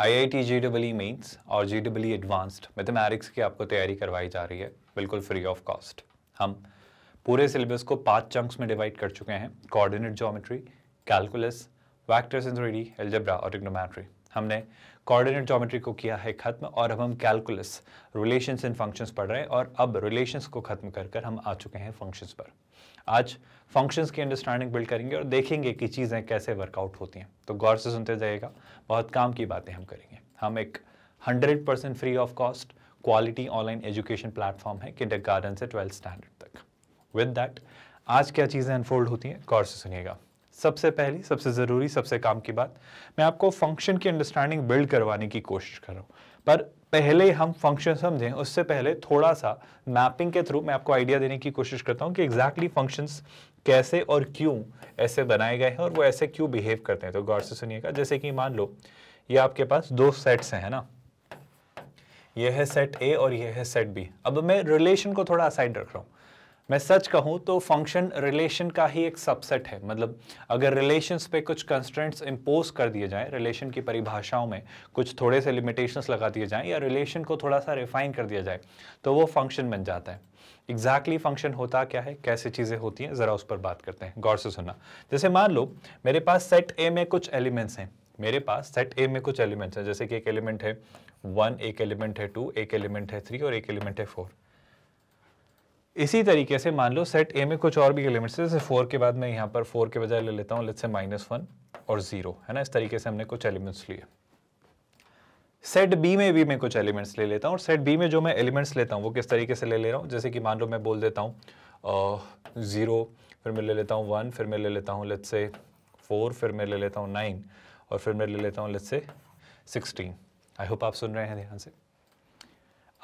I I T G double E और G double E advanced mathematics की आपको तैयारी करवाई जा रही है बिल्कुल फ्री ऑफ कॉस्ट हम पूरे सिलेबस को पांच चंक्स में डिवाइड कर चुके हैं coordinate geometry calculus vectors in three D algebra और इग्नोमेट्री हमने कोऑर्डिनेट जोमेट्री को किया है खत्म और अब हम कैलकुलस रिलेशंस एंड फंक्शंस पढ़ रहे हैं और अब रिलेशंस को खत्म कर कर हम आ चुके हैं फंक्शंस पर आज फंक्शंस की अंडरस्टैंडिंग बिल्ड करेंगे और देखेंगे कि चीज़ें कैसे वर्कआउट होती हैं तो गौर से सुनते जाइएगा बहुत काम की बातें हम करेंगे हम एक hundred percent free of cost quality online education platform है किंडर गार्डन से ट्वेल्थ स्टैंडर्ड तक विद डैट आज क्या चीज़ें अनफोल्ड होती हैं गौर से सुनिएगा सबसे पहली सबसे ज़रूरी सबसे काम की बात मैं आपको फंक्शन की अंडरस्टैंडिंग बिल्ड करवाने की कोशिश कर रहा हूँ पर पहले हम फंक्शन समझें उससे पहले थोड़ा सा मैपिंग के थ्रू मैं आपको आइडिया देने की कोशिश करता हूँ कि एग्जैक्टली exactly फंक्शंस कैसे और क्यों ऐसे बनाए गए हैं और वो ऐसे क्यों बिहेव करते हैं तो गौर से सुनिएगा जैसे कि मान लो ये आपके पास दो सेट्स हैं है ना यह है सेट ए और यह है सेट बी अब मैं रिलेशन को थोड़ा असाइड रख रहा हूँ मैं सच कहूँ तो फंक्शन रिलेशन का ही एक सबसेट है मतलब अगर रिलेशंस पे कुछ कंस्टेंट्स इम्पोज कर दिए जाएं रिलेशन की परिभाषाओं में कुछ थोड़े से लिमिटेशंस लगा दिए जाएं या रिलेशन को थोड़ा सा रिफाइन कर दिया जाए तो वो फंक्शन बन जाता है एग्जैक्टली exactly फंक्शन होता क्या है कैसे चीज़ें होती हैं ज़रा उस पर बात करते हैं गौर से सुना जैसे मान लो मेरे पास सेट ए में कुछ एलिमेंट्स हैं मेरे पास सेट ए में कुछ एलिमेंट्स हैं जैसे कि एक एलिमेंट है वन एक एलिमेंट है टू एक एलिमेंट है थ्री और एक एलिमेंट है फोर इसी तरीके से मान लो सेट ए में कुछ और भी एलिमेंट्स है जैसे फोर के बाद मैं यहाँ पर फोर के बजाय ले लेता हूँ लेट्स से माइनस वन और जीरो है ना इस तरीके से हमने कुछ एलिमेंट्स लिए सेट बी में भी मैं कुछ एलिमेंट्स ले लेता हूँ और सेट बी में जो मैं एलिमेंट्स लेता हूँ वो किस तरीके से ले ले रहा हूँ जैसे कि मान लो मैं बोल देता हूँ ज़ीरो फिर मैं ले लेता हूँ वन फिर मैं ले लेता हूँ लेट से फोर फिर मैं ले लेता हूँ नाइन और फिर मैं ले लेता हूँ लेट से सिक्सटीन आई होप आप सुन रहे हैं ध्यान से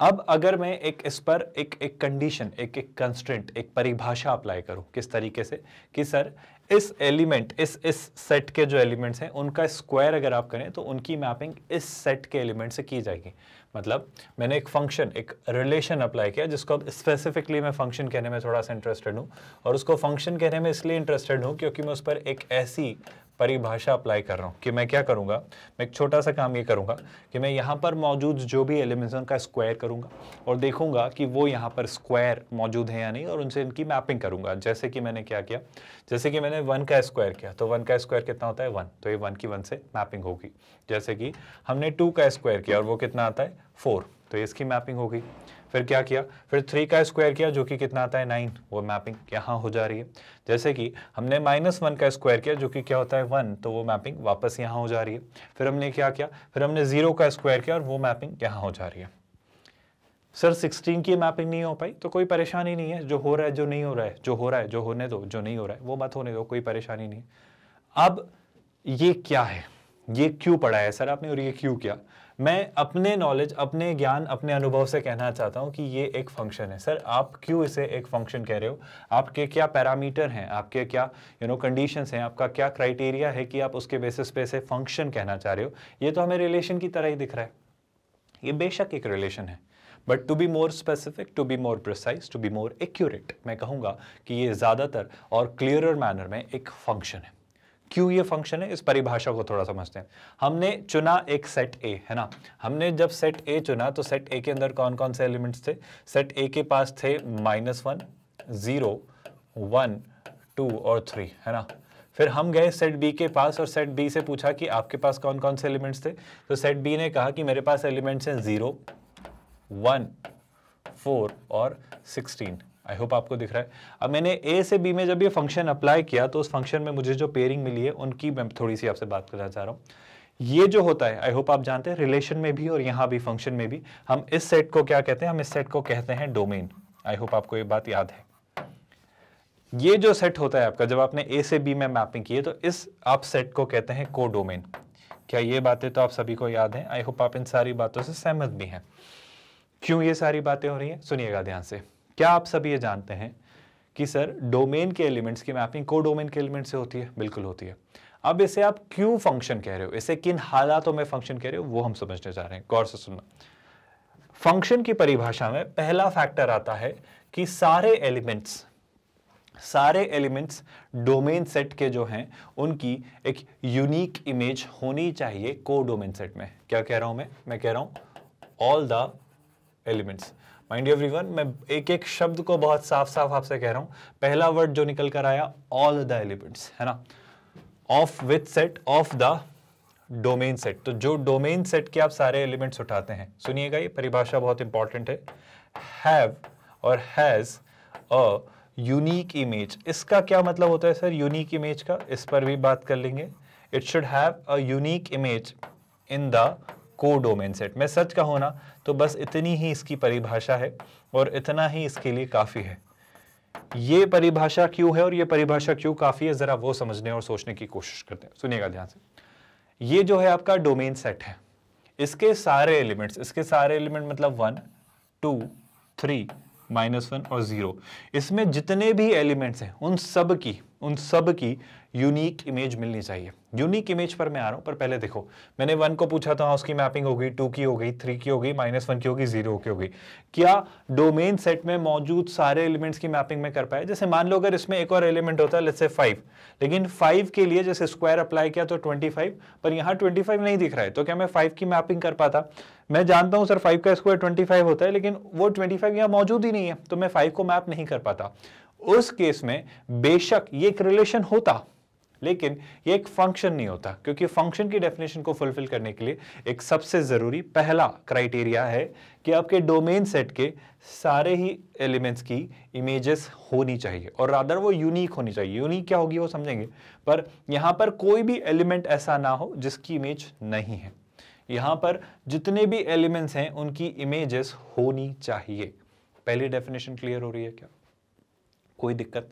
अब अगर मैं एक इस पर एक एक कंडीशन एक एक कंस्टेंट एक परिभाषा अप्लाई करूं किस तरीके से कि सर इस एलिमेंट इस इस सेट के जो एलिमेंट्स हैं उनका स्क्वायर अगर आप करें तो उनकी मैपिंग इस सेट के एलिमेंट से की जाएगी मतलब मैंने एक फंक्शन एक रिलेशन अप्लाई किया जिसको अब स्पेसिफिकली मैं फंक्शन कहने में थोड़ा सा इंटरेस्टेड हूँ और उसको फंक्शन कहने में इसलिए इंटरेस्टेड हूँ क्योंकि मैं उस पर एक ऐसी परिभाषा अप्लाई कर रहा हूँ कि मैं क्या करूँगा मैं एक छोटा सा काम ये करूँगा कि मैं यहाँ पर मौजूद जो भी एलिमेंट्स हैं उनका स्क्वायर करूँगा और देखूँगा कि वो यहाँ पर स्क्वायर मौजूद है या नहीं और उनसे इनकी मैपिंग करूँगा जैसे कि मैंने क्या किया जैसे कि मैंने वन का स्क्वायर किया तो वन का स्क्वायर कितना होता है वन तो ये वन की वन से मैपिंग होगी जैसे कि हमने टू का स्क्वायर किया और वो कितना आता है फोर तो इसकी मैपिंग होगी फिर क्या किया फिर थ्री का स्क्वायर किया जो कि कितना आता है नाइन वो मैपिंग यहाँ हो जा रही है जैसे कि हमने माइनस वन का स्क्वायर किया जो कि क्या होता है वन तो वो मैपिंग वापस यहाँ हो जा रही है फिर हमने क्या किया फिर हमने जीरो का स्क्वायर किया और वो मैपिंग यहाँ हो जा रही है सर 16 की मैपिंग नहीं हो पाई तो कोई परेशानी नहीं है जो हो रहा है जो नहीं हो रहा है जो हो रहा है जो होने दो जो नहीं हो रहा है वो मत होने दो कोई परेशानी नहीं अब ये क्या है ये क्यों पढ़ा है सर आपने और ये क्यों किया मैं अपने नॉलेज अपने ज्ञान अपने अनुभव से कहना चाहता हूँ कि ये एक फंक्शन है सर आप क्यों इसे एक फंक्शन कह रहे हो आपके क्या पैरामीटर हैं आपके क्या यू नो कंडीशंस हैं आपका क्या क्राइटेरिया है कि आप उसके बेसिस पे इसे फंक्शन कहना चाह रहे हो ये तो हमें रिलेशन की तरह ही दिख रहा है ये बेशक एक रिलेशन है but to be more specific to be more precise to be more accurate मैं कहूँगा कि ये ज़्यादातर और क्लियर मैनर में एक फंक्शन है क्यों ये फंक्शन है इस परिभाषा को थोड़ा समझते हैं हमने चुना एक सेट ए है ना हमने जब सेट ए चुना तो सेट ए के अंदर कौन कौन से एलिमेंट्स थे सेट ए के पास थे minus one zero one two और थ्री है ना फिर हम गए सेट बी के पास और सेट बी से पूछा कि आपके पास कौन कौन से एलिमेंट्स थे तो सेट बी ने कहा कि मेरे पास एलिमेंट्स हैं ज़ीरो वन फोर और सिक्सटीन आई होप आपको दिख रहा है अब मैंने ए से बी में जब ये फंक्शन अप्लाई किया तो उस फंक्शन में मुझे जो पेयरिंग मिली है उनकी मैं थोड़ी सी आपसे बात करना चाह रहा हूँ ये जो होता है आई होप आप जानते हैं रिलेशन में भी और यहाँ भी फंक्शन में भी हम इस सेट को क्या कहते हैं हम इस सेट को कहते हैं डोमेन आई होप आपको ये बात याद है ये जो सेट होता है आपका जब आपने ए से बी में मैपिंग की है तो इस आप सेट को कहते हैं को डोमेन क्या ये बातें तो आप सभी को याद हैं आई होप आप इन सारी बातों से सहमत भी हैं क्यों ये सारी बातें हो रही हैं सुनिएगा ध्यान से क्या आप सब ये जानते हैं कि सर डोमेन के एलिमेंट्स की मैपिंग को डोमेन के एलिमेंट से होती है बिल्कुल होती है अब इसे आप क्यों फंक्शन कह रहे हो इसे किन हालातों में फंक्शन कह रहे हो वो हम समझने जा रहे हैं गौर से सुनना फंक्शन की परिभाषा में पहला फैक्टर आता है कि सारे एलिमेंट्स सारे एलिमेंट्स डोमेन सेट के जो हैं उनकी एक यूनिक इमेज होनी चाहिए को डोमेन सेट में क्या कह रहा हूं मैं मैं कह रहा हूं all the elements mind you everyone मैं एक एक शब्द को बहुत साफ साफ आपसे कह रहा हूं पहला वर्ड जो निकल कर आया ऑल द एलिमेंट्स है ना of with set of the domain set तो जो डोमेन सेट के आप सारे एलिमेंट्स उठाते हैं सुनिएगा ये परिभाषा बहुत इंपॉर्टेंट है हैव और हैज़ अ यूनिक इमेज इसका क्या मतलब होता है सर यूनिक इमेज का इस पर भी बात कर लेंगे it should have a unique image in the codomain set मैं सच कहूँ ना तो बस इतनी ही इसकी परिभाषा है और इतना ही इसके लिए काफ़ी है ये परिभाषा क्यों है और ये परिभाषा क्यों काफ़ी है ज़रा वो समझने और सोचने की कोशिश करते हैं सुनिएगा ध्यान से ये जो है आपका डोमेन सेट है इसके सारे एलिमेंट्स इसके सारे एलिमेंट मतलब one two three minus one और ज़ीरो इसमें जितने भी एलिमेंट्स हैं उन सब की उन सब की यूनिक इमेज मिलनी चाहिए यूनिक इमेज पर मैं आ रहा हूं पर पहले देखो मैंने वन को पूछा था उसकी मैपिंग हो गई टू की हो गई थ्री की हो गई माइनस वन की होगी जीरो की हो गई क्या डोमेन सेट में मौजूद सारे एलिमेंट्स की मैपिंग में कर पाया जैसे मान लो अगर इसमें एक और एलिमेंट होता है लेट्स फाइव लेकिन फाइव के लिए जैसे स्क्वायर अप्लाई किया तो ट्वेंटी फाइव पर यहाँ ट्वेंटी फाइव नहीं दिख रहा है तो क्या मैं फाइव की मैपिंग कर पाता मैं जानता हूँ सर फाइव का स्क्वायर ट्वेंटी फाइव होता है लेकिन वो ट्वेंटी फाइव यहाँ मौजूद ही नहीं है तो मैं फाइव को मैप नहीं कर पाता उस केस में बेशक ये एक रिलेशन होता लेकिन ये एक फंक्शन नहीं होता क्योंकि फंक्शन की डेफिनेशन को फुलफिल करने के लिए एक सबसे ज़रूरी पहला क्राइटेरिया है कि आपके डोमेन सेट के सारे ही एलिमेंट्स की इमेजेस होनी चाहिए और रादर वो यूनिक होनी चाहिए यूनिक क्या होगी वो समझेंगे पर यहां पर कोई भी एलिमेंट ऐसा ना हो जिसकी इमेज नहीं है यहां पर जितने भी एलिमेंट्स हैं उनकी इमेजेस होनी चाहिए पहली डेफिनेशन क्लियर हो रही है क्या कोई दिक्कत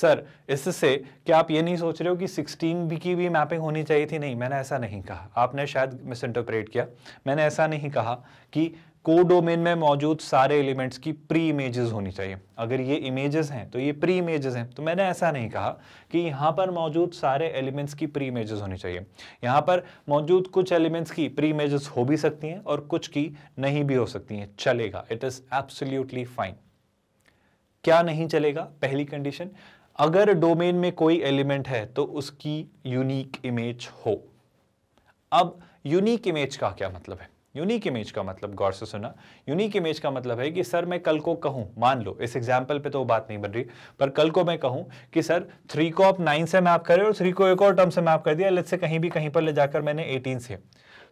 सर इससे क्या आप ये नहीं सोच रहे हो कि 16 बी की भी मैपिंग होनी चाहिए थी नहीं मैंने ऐसा नहीं कहा आपने शायद मिस इंटरप्रेट किया मैंने ऐसा नहीं कहा कि को डोमेन में मौजूद सारे एलिमेंट्स की प्री इमेजेस होनी चाहिए अगर ये इमेजेस हैं तो ये प्री इमेजेस हैं तो मैंने ऐसा नहीं कहा कि यहाँ पर मौजूद सारे एलिमेंट्स की प्री इमेजेस होनी चाहिए यहाँ पर मौजूद कुछ एलिमेंट्स की प्री इमेजेस हो भी सकती हैं और कुछ की नहीं भी हो सकती हैं चलेगा इट इज़ एब्सोल्यूटली फाइन क्या नहीं चलेगा पहली कंडीशन अगर डोमेन में कोई एलिमेंट है तो उसकी यूनिक इमेज हो अब यूनिक इमेज का क्या मतलब है यूनिक इमेज का मतलब गौर से सुना यूनिक इमेज का मतलब है कि सर मैं कल को कहूं मान लो इस एग्जाम्पल पे तो वो बात नहीं बन रही पर कल को मैं कहूं कि सर थ्री को आप नाइन से मैप करें और थ्री को एक और टर्म से मैप कर दिया लेट से कहीं भी कहीं पर ले जाकर मैंने एटीन से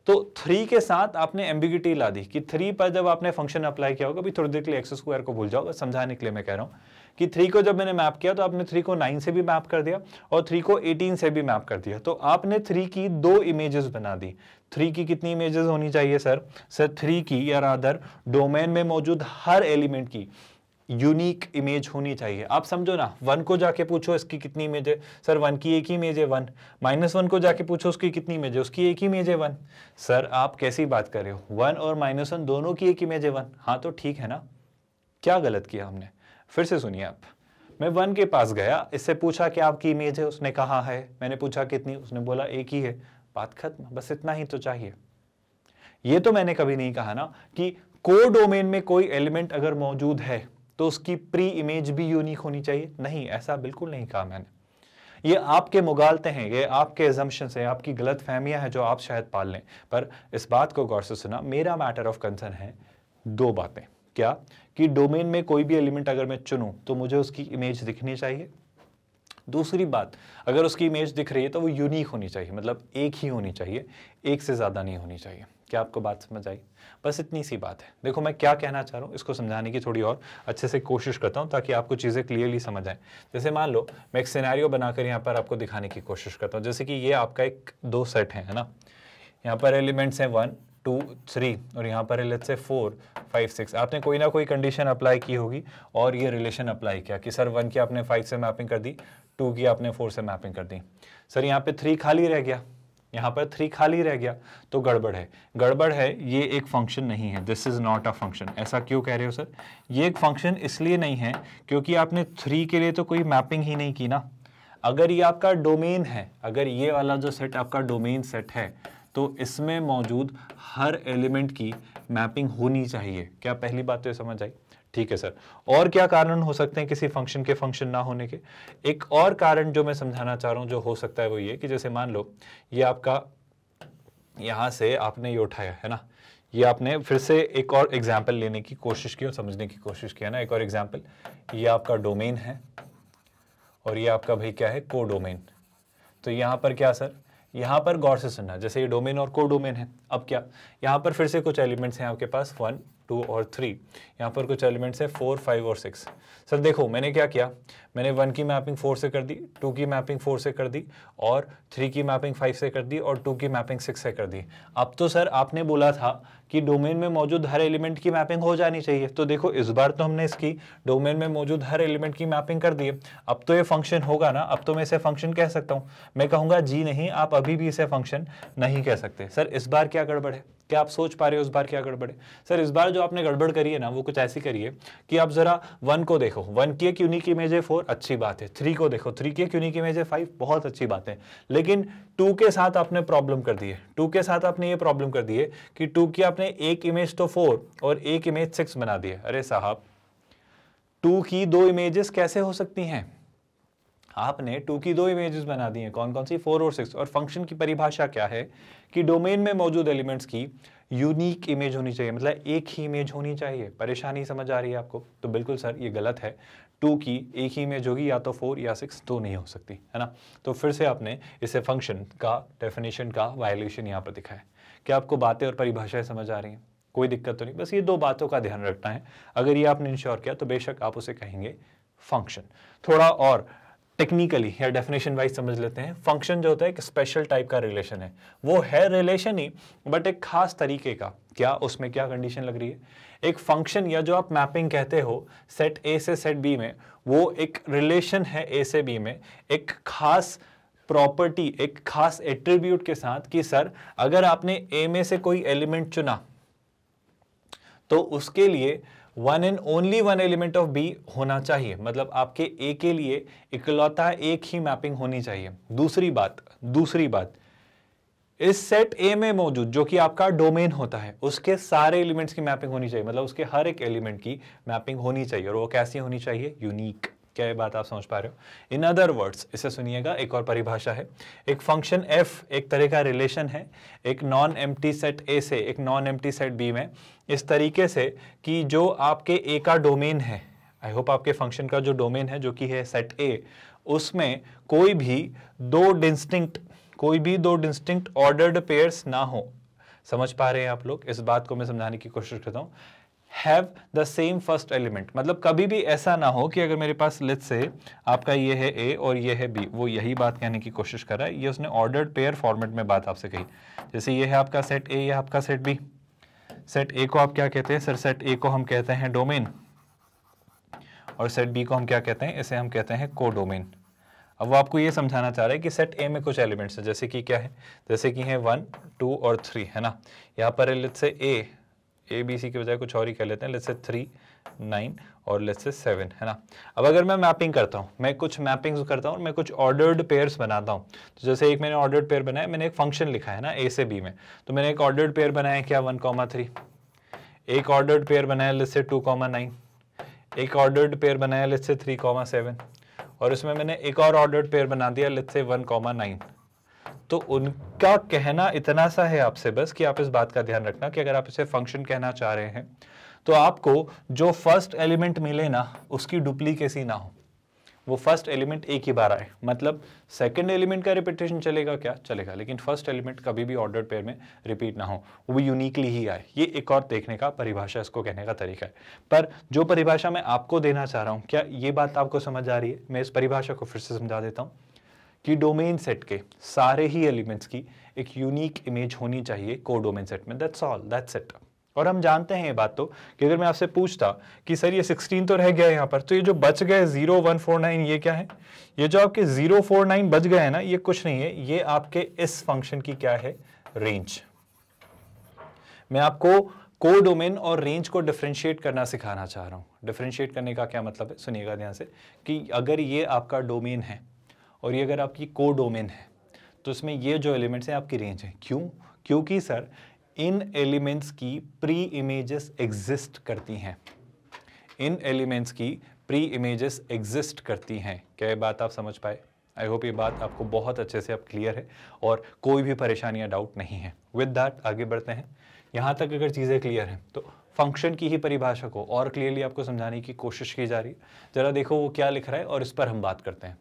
तो थ्री के साथ आपने एम्बिगिटी ला दी कि थ्री पर जब आपने फंक्शन अप्लाई किया होगा अभी थोड़ी देर के लिए एक्स स्क्वायर को भूल जाओ समझाने के लिए मैं कह रहा हूँ कि थ्री को जब मैंने मैप किया तो आपने थ्री को नाइन से भी मैप कर दिया और थ्री को एटीन से भी मैप कर दिया तो आपने थ्री की दो इमेजेस बना दी थ्री की कितनी इमेजेस होनी चाहिए सर सर थ्री की या अदर डोमेन में मौजूद हर एलिमेंट की यूनिक इमेज होनी चाहिए आप समझो ना वन को जाके पूछो इसकी कितनी इमेज है सर वन की एक ही इमेज है वन माइनस वन को जाके पूछो उसकी कितनी इमेज है उसकी एक ही इमेज है वन सर आप कैसी बात कर रहे हो वन और माइनस वन दोनों की एक इमेज है वन हाँ तो ठीक है ना क्या गलत किया हमने फिर से सुनिए आप मैं वन के पास गया इससे पूछा कि आपकी इमेज है उसने कहा है मैंने पूछा कितनी उसने बोला एक ही है बात खत्म बस इतना ही तो चाहिए ये तो मैंने कभी नहीं कहा ना कि को डोमेन में कोई एलिमेंट अगर मौजूद है तो उसकी प्री इमेज भी यूनिक होनी चाहिए नहीं ऐसा बिल्कुल नहीं कहा मैंने ये आपके मुगालते हैं ये आपके एजम्पन हैं आपकी गलत फहमियाँ हैं जो आप शायद पाल लें पर इस बात को गौर से सुना मेरा मैटर ऑफ कंसर्न है दो बातें क्या कि डोमेन में कोई भी एलिमेंट अगर मैं चुनूँ तो मुझे उसकी इमेज दिखनी चाहिए दूसरी बात अगर उसकी इमेज दिख रही है तो वो यूनिक होनी चाहिए मतलब एक ही होनी चाहिए एक से ज़्यादा नहीं होनी चाहिए क्या आपको बात समझ आई बस इतनी सी बात है देखो मैं क्या कहना चाह रहा हूँ इसको समझाने की थोड़ी और अच्छे से कोशिश करता हूँ ताकि आपको चीज़ें क्लियरली समझ आएँ जैसे मान लो मैं एक सिनेरियो बनाकर यहाँ पर आपको दिखाने की कोशिश करता हूँ जैसे कि ये आपका एक दो सेट है, ना यहाँ पर एलिमेंट्स हैं वन टू थ्री और यहाँ पर let's say four five six आपने कोई ना कोई कंडीशन अप्लाई की होगी और ये रिलेशन अप्लाई किया कि सर वन की आपने फाइव से मैपिंग कर दी टू की आपने फोर से मैपिंग कर दी सर यहाँ पे थ्री खाली रह गया यहाँ पर थ्री खाली रह गया तो गड़बड़ है गड़बड़ है ये एक फंक्शन नहीं है this is not a function ऐसा क्यों कह रहे हो सर ये एक फंक्शन इसलिए नहीं है क्योंकि आपने थ्री के लिए तो कोई मैपिंग ही नहीं की ना अगर ये आपका डोमेन है अगर ये वाला जो सेट आपका डोमेन सेट है तो इसमें मौजूद हर एलिमेंट की मैपिंग होनी चाहिए क्या पहली बात तो समझ आई ठीक है सर और क्या कारण हो सकते हैं किसी फंक्शन के फंक्शन ना होने के एक और कारण जो मैं समझाना चाह रहा हूँ जो हो सकता है वो ये कि जैसे मान लो ये आपका यहाँ से आपने ये उठाया है ना ये आपने फिर से एक और एग्जाम्पल लेने की कोशिश की और समझने की कोशिश किया ना एक और एग्जाम्पल ये आपका डोमेन है और ये आपका भाई क्या है को डोमेन तो यहाँ पर क्या सर यहाँ पर गौर से सुनना जैसे ये डोमेन और को डोमेन है अब क्या यहाँ पर फिर से कुछ एलिमेंट्स हैं आपके पास वन टू और थ्री यहाँ पर कुछ एलिमेंट्स है फोर फाइव और सिक्स सर देखो मैंने क्या किया मैंने वन की मैपिंग फोर से कर दी टू की मैपिंग फोर से कर दी और थ्री की मैपिंग फाइव से कर दी और टू की मैपिंग सिक्स से कर दी अब तो सर आपने बोला था कि डोमेन में मौजूद हर एलिमेंट की मैपिंग हो जानी चाहिए तो देखो इस बार तो हमने इसकी डोमेन में मौजूद हर एलिमेंट की मैपिंग कर दी है अब तो ये फंक्शन होगा ना अब तो मैं इसे फंक्शन कह सकता हूँ मैं कहूँगा जी नहीं आप अभी भी इसे फंक्शन नहीं कह सकते सर इस बार क्या गड़बड़ है क्या आप सोच पा रहे हो उस बार क्या गड़बड़ है सर इस बार जो आपने गड़बड़ करी है ना वो कुछ ऐसी करिए कि आप जरा वन को देखो वन की एक यूनिक इमेज है फोर अच्छी बात है थ्री को देखो थ्री की एक यूनिक इमेज है फाइव बहुत अच्छी बात है लेकिन टू के साथ आपने प्रॉब्लम कर दी है टू के साथ आपने ये प्रॉब्लम कर दी है कि टू की आपने एक इमेज तो फोर और एक इमेज सिक्स बना दी है अरे साहब टू की दो इमेजेस कैसे हो सकती हैं आपने टू की दो इमेजेस बना दी हैं कौन कौन सी फोर और सिक्स और फंक्शन की परिभाषा क्या है कि डोमेन में मौजूद एलिमेंट्स की यूनिक इमेज होनी चाहिए मतलब एक ही इमेज होनी चाहिए परेशानी समझ आ रही है आपको तो बिल्कुल सर ये गलत है टू की एक ही इमेज होगी या तो फोर या सिक्स दो नहीं हो सकती है ना तो फिर से आपने इसे फंक्शन का डेफिनेशन का वायलेशन यहाँ पर दिखा है क्या आपको बातें और परिभाषाएं समझ आ रही हैं कोई दिक्कत तो नहीं बस ये दो बातों का ध्यान रखना है अगर ये आपने इंश्योर किया तो बेशक आप उसे कहेंगे फंक्शन थोड़ा और टेक्निकली या डेफिनेशन वाइज समझ लेते हैं फंक्शन जो होता है एक स्पेशल टाइप का रिलेशन है वो है रिलेशन ही बट एक खास तरीके का क्या उसमें क्या कंडीशन लग रही है एक फंक्शन या जो आप मैपिंग कहते हो सेट ए से सेट बी में वो एक रिलेशन है ए से बी में एक खास प्रॉपर्टी एक खास एट्रीब्यूट के साथ कि सर अगर आपने ए में से कोई एलिमेंट चुना तो उसके लिए one and only one element of B होना चाहिए मतलब आपके ए के लिए इकलौता एक ही मैपिंग होनी चाहिए दूसरी बात दूसरी बात इस सेट ए में मौजूद जो कि आपका डोमेन होता है उसके सारे एलिमेंट्स की मैपिंग होनी चाहिए मतलब उसके हर एक एलिमेंट की मैपिंग होनी चाहिए और वो कैसी होनी चाहिए यूनिक क्या ये बात आप समझ पा रहे हो इन अदर वर्ड्स इसे सुनिएगा एक और परिभाषा है एक फंक्शन एफ एक तरह का रिलेशन है एक नॉन एम सेट ए से एक नॉन एम सेट बी में इस तरीके से कि जो आपके ए का डोमेन है आई होप आपके फंक्शन का जो डोमेन है जो कि है सेट ए उसमें कोई भी दो डिस्टिंक्ट कोई भी दो डिस्टिंक्ट ऑर्डर्ड पेयर्स ना हो समझ पा रहे हैं आप लोग इस बात को मैं समझाने की कोशिश करता हूँ have the same first element मतलब कभी भी ऐसा ना हो कि अगर मेरे पास लेट्स से आपका ये है ए और ये है बी वो यही बात कहने की कोशिश कर रहा है ये उसने ऑर्डर्ड पेयर फॉर्मेट में बात आपसे कही जैसे ये है आपका सेट ए या आपका सेट बी सेट ए को आप क्या कहते हैं सर सेट ए को हम कहते हैं डोमेन और सेट बी को हम क्या कहते हैं इसे हम कहते हैं को डोमेन अब वो आपको ये समझाना चाह रहा है कि सेट ए में कुछ एलिमेंट्स हैं जैसे कि क्या है जैसे कि है वन टू और थ्री है ना यहाँ पर let's say A A B C के बजाय कुछ और ही कह लेते हैं लेट्स से थ्री नाइन और लेट्स से सेवन है ना अब अगर मैं मैपिंग करता हूँ मैं कुछ मैपिंग्स करता हूँ मैं कुछ ऑर्डर्ड पेयर्स बनाता हूँ तो जैसे एक मैंने ऑर्डर्ड पेयर बनाया मैंने एक फंक्शन लिखा है ना ए से बी में तो मैंने एक ऑर्डर्ड पेयर बनाया क्या वन कॉमा थ्री एक ऑर्डर्ड पेयर बनाया let's say two comma nine एक ऑर्डर्ड पेयर बनाया let's say three comma seven और इसमें मैंने एक और ऑर्डर्ड पेयर बना दिया let's say one comma nine तो उनका कहना इतना सा है आपसे बस कि आप इस बात का ध्यान रखना कि अगर आप इसे फंक्शन कहना चाह रहे हैं तो आपको जो फर्स्ट एलिमेंट मिले ना उसकी डुप्लीकेसी ना हो वो फर्स्ट एलिमेंट एक ही बार आए मतलब सेकंड एलिमेंट का रिपीटेशन चलेगा क्या चलेगा लेकिन फर्स्ट एलिमेंट कभी भी ऑर्डर पेयर में रिपीट ना हो वो यूनिकली ही आए ये एक और देखने का परिभाषा इसको कहने का तरीका है पर जो परिभाषा मैं आपको देना चाह रहा हूं क्या ये बात आपको समझ आ रही है मैं इस परिभाषा को फिर से समझा देता हूं कि डोमेन सेट के सारे ही एलिमेंट्स की एक यूनिक इमेज होनी चाहिए को डोमेन सेट में दैट्स ऑल दैट्स इट और हम जानते हैं ये बात तो कि अगर मैं आपसे पूछता कि सर ये 16 तो रह गया है यहाँ पर तो ये जो बच गए 0149 ये क्या है ये जो आपके 049 बच गए हैं ना ये कुछ नहीं है ये आपके इस फंक्शन की क्या है रेंज मैं आपको को डोमेन और रेंज को डिफ्रेंशिएट करना सिखाना चाह रहा हूँ डिफ्रेंशिएट करने का क्या मतलब है सुनिएगा ध्यान से कि अगर ये आपका डोमेन है और ये अगर आपकी को डोमेन है तो इसमें ये जो एलिमेंट्स हैं आपकी रेंज है क्यों क्योंकि सर इन एलिमेंट्स की प्री इमेजेस एग्जिस्ट करती हैं इन एलिमेंट्स की प्री इमेजेस एग्जिस्ट करती हैं क्या ये बात आप समझ पाए आई होप ये बात आपको बहुत अच्छे से अब क्लियर है और कोई भी परेशानी या डाउट नहीं है विद दैट आगे बढ़ते हैं यहाँ तक अगर चीज़ें क्लियर हैं तो फंक्शन की ही परिभाषा को और क्लियरली आपको समझाने की कोशिश की जा रही है ज़रा देखो वो क्या लिख रहा है और इस पर हम बात करते हैं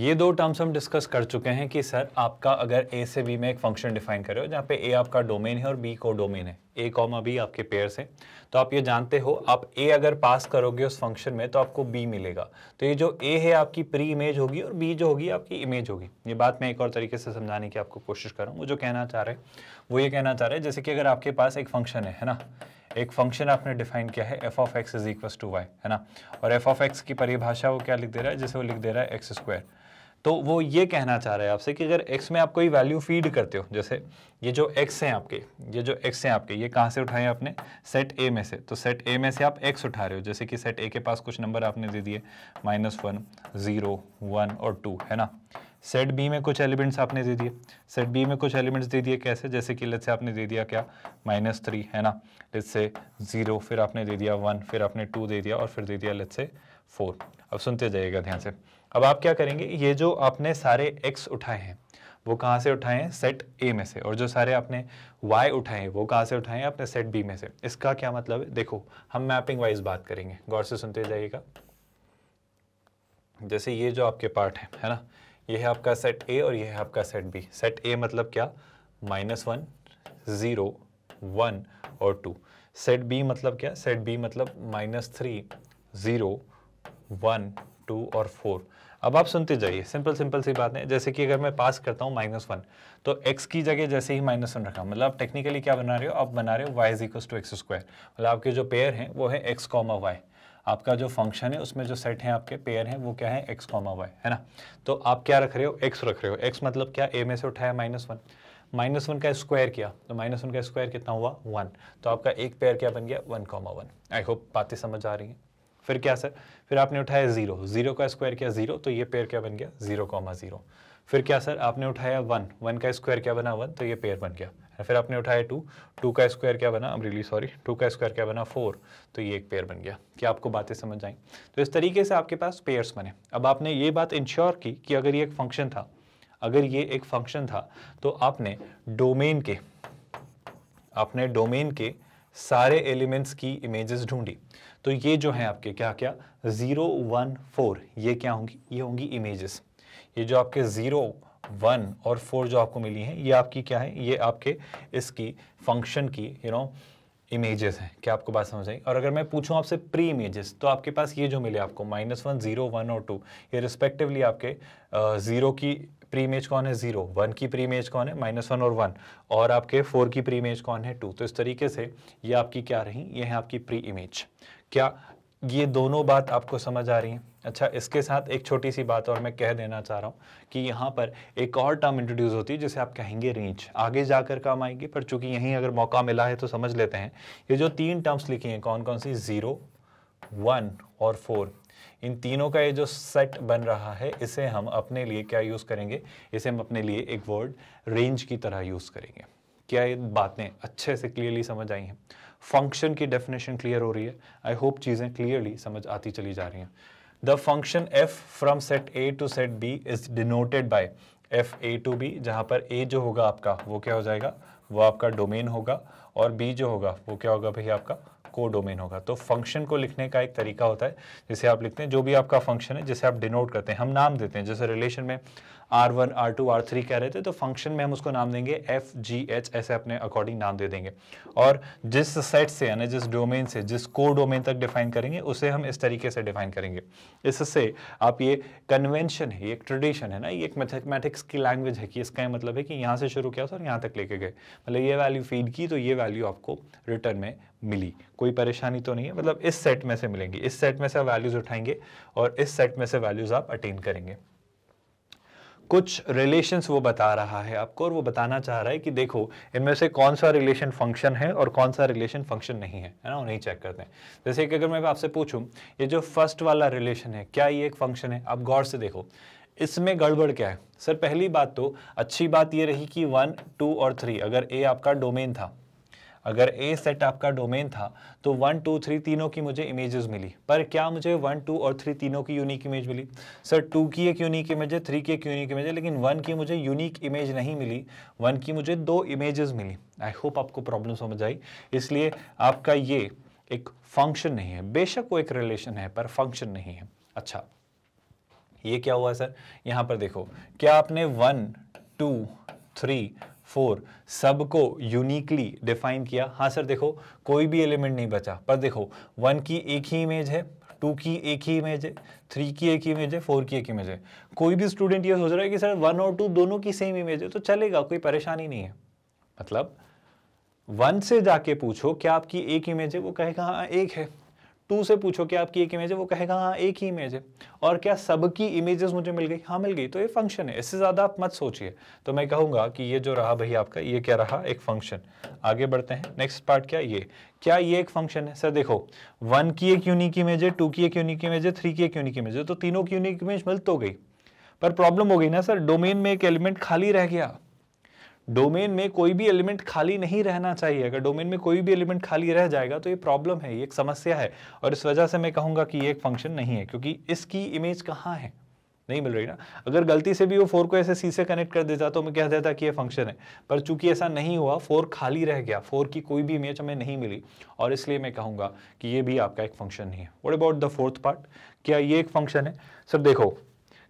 ये दो टर्म्स हम डिस्कस कर चुके हैं कि सर आपका अगर ए से बी में एक फंक्शन डिफाइन हो जहाँ पे ए आपका डोमेन है और बी को डोमेन है ए कॉमा बी आपके पेयर्स हैं तो आप ये जानते हो आप ए अगर पास करोगे उस फंक्शन में तो आपको बी मिलेगा तो ये जो ए है आपकी प्री इमेज होगी और बी जो होगी आपकी इमेज होगी ये बात मैं एक और तरीके से समझाने की आपको कोशिश कर रहा हूँ वो जो कहना चाह रहे हैं वो ये कहना चाह रहे हैं जैसे कि अगर आपके पास एक फंक्शन है है ना एक फंक्शन आपने डिफाइन किया है f of x is equals to y है ना और एफ ऑफ एक्स की परिभाषा वो क्या लिख दे रहा है जैसे वो लिख दे रहा है एक्स स्क्वायर तो वो ये कहना चाह रहे हैं आपसे कि अगर एक्स में आप कोई वैल्यू फीड करते हो जैसे ये जो एक्स हैं आपके ये जो एक्स हैं आपके ये कहाँ से उठाए आपने सेट ए में से तो सेट ए में से आप एक्स उठा रहे हो जैसे कि सेट ए के पास कुछ नंबर आपने दे दिए माइनस वन ज़ीरो वन और टू है ना सेट बी में कुछ एलिमेंट्स आपने दे दिए सेट बी में कुछ एलिमेंट्स दे दिए कैसे जैसे कि लत से आपने दे दिया क्या माइनस थ्री है ना लत से ज़ीरो फिर आपने दे दिया वन फिर आपने टू दे दिया और फिर दे दिया लत से फोर अब सुनते जाइएगा ध्यान से अब आप क्या करेंगे ये जो आपने सारे एक्स उठाए हैं वो कहाँ से उठाए हैं सेट ए में से और जो सारे आपने वाई उठाए हैं वो कहाँ से उठाए हैं अपने सेट बी में से इसका क्या मतलब है देखो हम मैपिंग वाइज बात करेंगे गौर से सुनते जाइएगा जैसे ये जो आपके पार्ट है है ना ये है आपका सेट ए और ये है आपका सेट बी सेट ए मतलब क्या माइनस वन ज़ीरो वन और टू सेट बी मतलब क्या सेट बी मतलब minus three zero one two और फोर अब आप सुनते जाइए सिंपल सिंपल सी बात है जैसे कि अगर मैं पास करता हूँ माइनस वन तो एक्स की जगह जैसे ही माइनस वन रखा मतलब आप टेक्निकली क्या बना रहे हो आप बना रहे हो y is equal to x square मतलब आपके जो पेयर हैं वो है एक्स कॉमा वाई आपका जो फंक्शन है उसमें जो सेट है आपके पेयर हैं वो क्या है एक्स कॉमा वाई है ना तो आप क्या रख रहे हो एक्स रख रहे हो एक्स मतलब क्या ए में से उठाया माइनस वन माइनस वन का स्क्वायर किया तो माइनस वन का स्क्वायर कितना हुआ वन तो आपका एक पेयर क्या बन गया one comma one I hope बातें समझ आ रही हैं फिर क्या सर फिर आपने उठाया ज़ीरो ज़ीरो का स्क्वायर किया ज़ीरो तो ये पेयर क्या बन गया ज़ीरो कॉमा ज़ीरो फिर क्या सर आपने उठाया वन वन का स्क्वायर क्या बना वन तो ये पेयर बन गया फिर आपने उठाया टू टू का स्क्वायर क्या बना अब रिली सॉरी टू का स्क्वायर क्या बना फोर तो ये एक पेयर बन गया क्या आपको बातें समझ आई तो इस तरीके से आपके पास पेयर्स बने अब आपने ये बात इंश्योर की कि अगर ये एक फंक्शन था अगर ये एक फंक्शन था तो आपने डोमेन के आपने डोमेन के सारे एलिमेंट्स की इमेजेस ढूंढी तो ये जो है आपके क्या क्या ज़ीरो वन फोर ये क्या होंगी ये होंगी इमेजेस ये जो आपके ज़ीरो वन और फोर जो आपको मिली हैं ये आपकी क्या है ये आपके इसकी फंक्शन की यू नो इमेजेस हैं क्या आपको बात समझ आई और अगर मैं पूछूं आपसे प्री इमेजेस तो आपके पास ये जो मिले आपको माइनस वन जीरो वन और टू ये रिस्पेक्टिवली आपके ज़ीरो की प्री इमेज कौन है जीरो वन की प्री इमेज कौन है माइनस वन और वन और आपके फोर की प्री इमेज कौन है टू तो इस तरीके से ये आपकी क्या रही ये है आपकी प्री इमेज क्या ये दोनों बात आपको समझ आ रही हैं अच्छा इसके साथ एक छोटी सी बात और मैं कह देना चाह रहा हूँ कि यहाँ पर एक और टर्म इंट्रोड्यूस होती है जिसे आप कहेंगे रेंज आगे जाकर काम आएगी पर चूंकि यहीं अगर मौका मिला है तो समझ लेते हैं ये जो तीन टर्म्स लिखी हैं कौन कौन सी ज़ीरो वन और फोर इन तीनों का ये जो सेट बन रहा है इसे हम अपने लिए क्या यूज़ करेंगे इसे हम अपने लिए एक वर्ड रेंज की तरह यूज़ करेंगे क्या ये बातें अच्छे से क्लियरली समझ आई हैं फंक्शन की डेफिनेशन क्लियर हो रही है आई होप चीज़ें क्लियरली समझ आती चली जा रही हैं the function f from set A to set B is denoted by f A to B जहाँ पर ए जो होगा आपका वो क्या हो जाएगा वो आपका डोमेन होगा और बी जो होगा वो क्या होगा भाई आपका को डोमेन होगा तो फंक्शन को लिखने का एक तरीका होता है जिसे आप लिखते हैं जो भी आपका फंक्शन है जिसे आप डिनोट करते हैं हम नाम देते हैं जैसे रिलेशन में R one R two R three कह रहे थे तो फंक्शन में हम उसको नाम देंगे एफ जी एच ऐसे अपने अकॉर्डिंग नाम दे देंगे और जिस सेट से यानी जिस डोमेन से जिस को डोमेन तक डिफाइन करेंगे उसे हम इस तरीके से डिफाइन करेंगे इससे आप ये कन्वेंशन है ये एक ट्रेडिशन है ना ये एक मैथमेटिक्स की लैंग्वेज है कि इसका मतलब है कि यहाँ से शुरू किया और यहाँ तक लेके गए मतलब ये वैल्यू फीड की तो ये वैल्यू आपको रिटर्न में मिली कोई परेशानी तो नहीं है मतलब इस सेट में से मिलेंगी इस सेट में से वैल्यूज़ उठाएंगे और इस सेट में से वैल्यूज़ आप अटेन करेंगे कुछ रिलेशंस वो बता रहा है आपको और वो बताना चाह रहा है कि देखो इनमें से कौन सा रिलेशन फंक्शन है और कौन सा रिलेशन फंक्शन नहीं है है ना उन्हें चेक करते हैं जैसे कि अगर मैं आपसे पूछूं ये जो फर्स्ट वाला रिलेशन है क्या ये एक फंक्शन है आप गौर से देखो इसमें गड़बड़ क्या है सर पहली बात तो अच्छी बात ये रही कि वन टू और थ्री अगर ए आपका डोमेन था अगर ए सेट आपका डोमेन था तो वन टू थ्री तीनों की मुझे इमेजेस मिली पर क्या मुझे वन टू और थ्री तीनों की यूनिक इमेज मिली सर टू की एक यूनिक इमेज है थ्री की एक यूनिक इमेज है लेकिन वन की मुझे यूनिक इमेज नहीं मिली वन की मुझे दो इमेजेस मिली आई होप आपको प्रॉब्लम समझ आई इसलिए आपका ये एक फंक्शन नहीं है बेशक वो एक रिलेशन है पर फंक्शन नहीं है अच्छा ये क्या हुआ सर यहाँ पर देखो क्या आपने वन टू थ्री फोर सब को यूनिकली डिफाइन किया हाँ सर देखो कोई भी एलिमेंट नहीं बचा पर देखो वन की एक ही इमेज है टू की एक ही इमेज है थ्री की एक ही इमेज है फोर की एक इमेज है कोई भी स्टूडेंट ये सोच रहा है कि सर वन और टू दोनों की सेम इमेज है तो चलेगा कोई परेशानी नहीं है मतलब वन से जाके पूछो क्या आपकी एक इमेज है वो कहेगा हाँ एक है टू से पूछो कि आपकी एक इमेज है वो कहेगा हाँ एक ही इमेज है और क्या सबकी इमेजेस मुझे मिल गई हाँ मिल गई तो ये फंक्शन है इससे ज़्यादा आप मत सोचिए तो मैं कहूँगा कि ये जो रहा भाई आपका ये क्या रहा एक फंक्शन आगे बढ़ते हैं नेक्स्ट पार्ट क्या ये क्या ये एक फंक्शन है सर देखो वन की एक यूनिक इमेज है टू की एक यूनिक इमेज है थ्री की एक यूनिक इमेज है तो तीनों की यूनिक इमेज मिल तो गई पर प्रॉब्लम हो गई ना सर डोमेन में एक एलिमेंट खाली रह गया डोमेन में कोई भी एलिमेंट खाली नहीं रहना चाहिए अगर डोमेन में कोई भी एलिमेंट खाली रह जाएगा तो ये प्रॉब्लम है ये एक समस्या है और इस वजह से मैं कहूँगा कि ये एक फंक्शन नहीं है क्योंकि इसकी इमेज कहाँ है नहीं मिल रही ना अगर गलती से भी वो फोर को ऐसे सी से कनेक्ट कर देता तो मैं कह देता कि ये फंक्शन है पर चूंकि ऐसा नहीं हुआ फोर खाली रह गया फोर की कोई भी इमेज हमें नहीं मिली और इसलिए मैं कहूँगा कि ये भी आपका एक फंक्शन नहीं है what about the fourth part क्या ये एक फंक्शन है सर देखो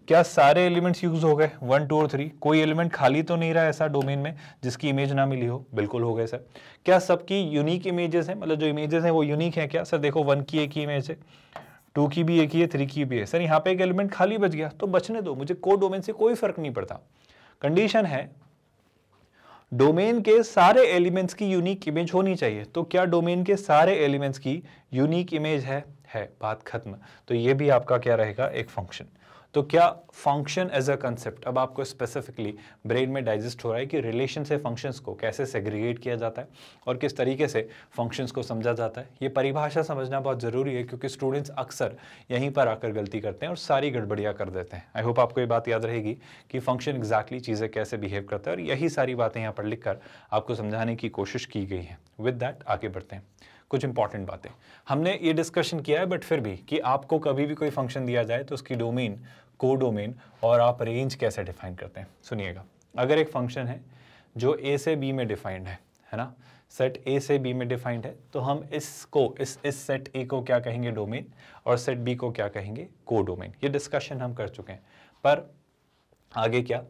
क्या सारे एलिमेंट्स यूज हो गए वन टू और थ्री कोई एलिमेंट खाली तो नहीं रहा ऐसा डोमेन में जिसकी इमेज ना मिली हो बिल्कुल हो गए सर क्या सबकी यूनिक इमेजेस हैं मतलब जो इमेजेस हैं वो यूनिक हैं क्या सर देखो वन की एक ही इमेज है टू की भी एक ही है थ्री की भी है सर यहाँ पे एक एलिमेंट खाली बच गया तो बचने दो मुझे को डोमेन से कोई फर्क नहीं पड़ता कंडीशन है डोमेन के सारे एलिमेंट्स की यूनिक इमेज होनी चाहिए तो क्या डोमेन के सारे एलिमेंट्स की यूनिक इमेज है है बात खत्म तो ये भी आपका क्या रहेगा एक फंक्शन तो क्या फंक्शन एज अ कंसेप्ट अब आपको स्पेसिफिकली ब्रेन में डाइजेस्ट हो रहा है कि रिलेशन से फंक्शंस को कैसे सेग्रीगेट किया जाता है और किस तरीके से फंक्शंस को समझा जाता है ये परिभाषा समझना बहुत ज़रूरी है क्योंकि स्टूडेंट्स अक्सर यहीं पर आकर गलती करते हैं और सारी गड़बड़ियाँ कर देते हैं आई होप आपको ये बात याद रहेगी कि फंक्शन एग्जैक्टली चीज़ें कैसे बिहेव करता है और यही सारी बातें यहाँ पर लिख आपको समझाने की कोशिश की गई है विद दैट आगे बढ़ते हैं कुछ इंपॉर्टेंट बातें हमने ये डिस्कशन किया है बट फिर भी कि आपको कभी भी कोई फंक्शन दिया जाए तो उसकी डोमेन को डोमेन और आप रेंज कैसे डिफाइन करते हैं सुनिएगा अगर एक फंक्शन है जो ए से बी में डिफाइंड है है ना सेट ए से बी में डिफाइंड है तो हम इसको इस इस सेट ए को क्या कहेंगे डोमेन और सेट बी को क्या कहेंगे को डोमेन ये डिस्कशन हम कर चुके हैं पर आगे क्या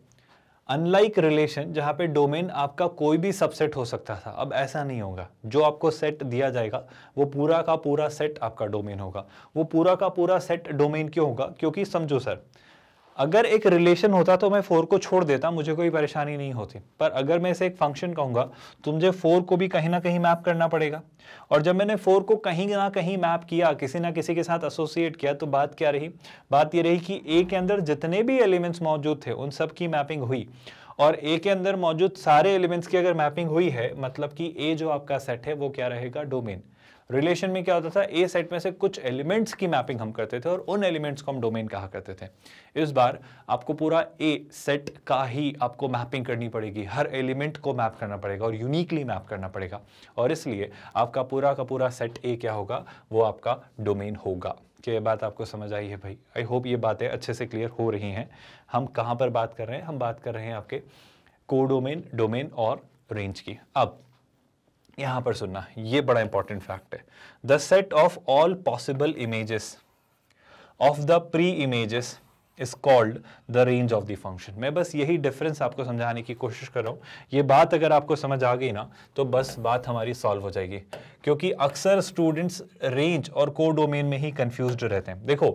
अनलाइक रिलेशन जहाँ पे डोमेन आपका कोई भी सबसेट हो सकता था अब ऐसा नहीं होगा जो आपको सेट दिया जाएगा वो पूरा का पूरा सेट आपका डोमेन होगा वो पूरा का पूरा सेट डोमेन क्यों होगा क्योंकि समझो सर अगर एक रिलेशन होता तो मैं फोर को छोड़ देता मुझे कोई परेशानी नहीं होती पर अगर मैं इसे एक फंक्शन कहूँगा तो मुझे फोर को भी कहीं ना कहीं मैप करना पड़ेगा और जब मैंने फोर को कहीं ना कहीं मैप किया किसी ना किसी के साथ एसोसिएट किया तो बात क्या रही बात ये रही कि ए के अंदर जितने भी एलिमेंट्स मौजूद थे उन सब की मैपिंग हुई और ए के अंदर मौजूद सारे एलिमेंट्स की अगर मैपिंग हुई है मतलब कि ए जो आपका सेट है वो क्या रहेगा डोमेन रिलेशन में क्या होता था ए सेट में से कुछ एलिमेंट्स की मैपिंग हम करते थे और उन एलिमेंट्स को हम डोमेन कहा करते थे इस बार आपको पूरा ए सेट का ही आपको मैपिंग करनी पड़ेगी हर एलिमेंट को मैप करना पड़ेगा और यूनिकली मैप करना पड़ेगा और इसलिए आपका पूरा का पूरा सेट ए क्या होगा वो आपका डोमेन होगा कि ये बात आपको समझ आई है भाई आई होप ये बातें अच्छे से क्लियर हो रही हैं हम कहाँ पर बात कर रहे हैं हम बात कर रहे हैं आपके को डोमेन डोमेन और रेंज की अब यहां पर सुनना ये बड़ा इंपॉर्टेंट फैक्ट है the set of all possible images of the pre images is called the range of the function मैं बस यही डिफरेंस आपको समझाने की कोशिश कर रहा हूं ये बात अगर आपको समझ आ गई ना तो बस बात हमारी सॉल्व हो जाएगी क्योंकि अक्सर स्टूडेंट्स रेंज और को डोमेन में ही कंफ्यूज रहते हैं देखो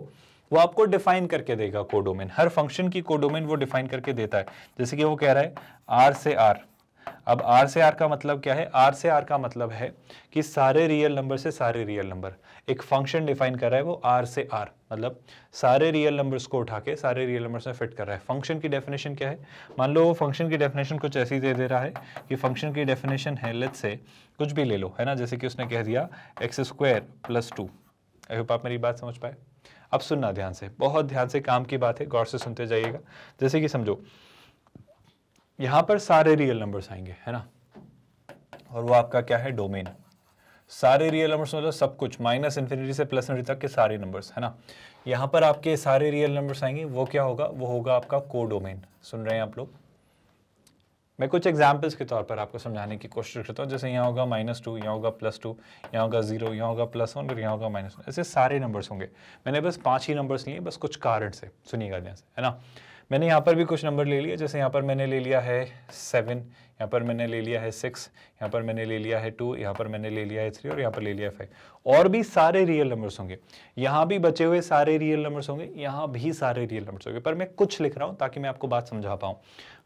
वो आपको डिफाइन करके देगा कोडोमेन हर फंक्शन की कोडोमेन वो डिफाइन करके देता है जैसे कि वो कह रहा है आर से आर अब आर से आर का मतलब क्या है आर से आर का मतलब है कि सारे रियल नंबर से सारे रियल नंबर एक फंक्शन डिफाइन कर रहा है वो आर से आर मतलब सारे रियल नंबर्स को उठा के सारे रियल नंबर्स में फिट कर रहा है फंक्शन की डेफिनेशन क्या है मान लो वो फंक्शन की डेफिनेशन कुछ ऐसी दे दे रहा है कि फंक्शन की डेफिनेशन है लेट से कुछ भी ले लो है ना जैसे कि उसने कह दिया x square plus two I hope आप मेरी बात समझ पाए अब सुनना ध्यान से बहुत ध्यान से काम की बात है गौर से सुनते जाइएगा जैसे कि समझो यहाँ पर सारे रियल नंबर्स आएंगे है ना और वो आपका क्या है डोमेन सारे रियल नंबर्स मतलब सब कुछ माइनस इन्फिनिटी से प्लस इन्फिनिटी तक के सारे नंबर्स है ना यहाँ पर आपके सारे रियल नंबर्स आएंगे वो क्या होगा वो होगा आपका को डोमेन सुन रहे हैं आप लोग मैं कुछ एग्जाम्पल्स के तौर पर आपको समझाने की कोशिश करता हूँ जैसे यहाँ होगा माइनस टू यहाँ होगा प्लस टू यहाँ होगा जीरो यहाँ होगा प्लस वन और यहाँ होगा माइनस वन ऐसे सारे नंबर्स होंगे मैंने बस पाँच ही नंबर्स लिए बस कुछ कारण से सुनिएगा ध्यान से है ना मैंने यहाँ पर भी कुछ नंबर ले लिए जैसे यहाँ पर मैंने ले लिया है सेवन यहाँ पर मैंने ले लिया है सिक्स यहाँ पर मैंने ले लिया है टू यहाँ पर मैंने ले लिया है थ्री और यहाँ पर ले लिया है फाइव और भी सारे रियल नंबर्स होंगे यहाँ भी बचे हुए सारे रियल नंबर्स होंगे यहाँ भी सारे रियल नंबर्स होंगे पर मैं कुछ लिख रहा हूँ ताकि मैं आपको बात समझा पाऊँ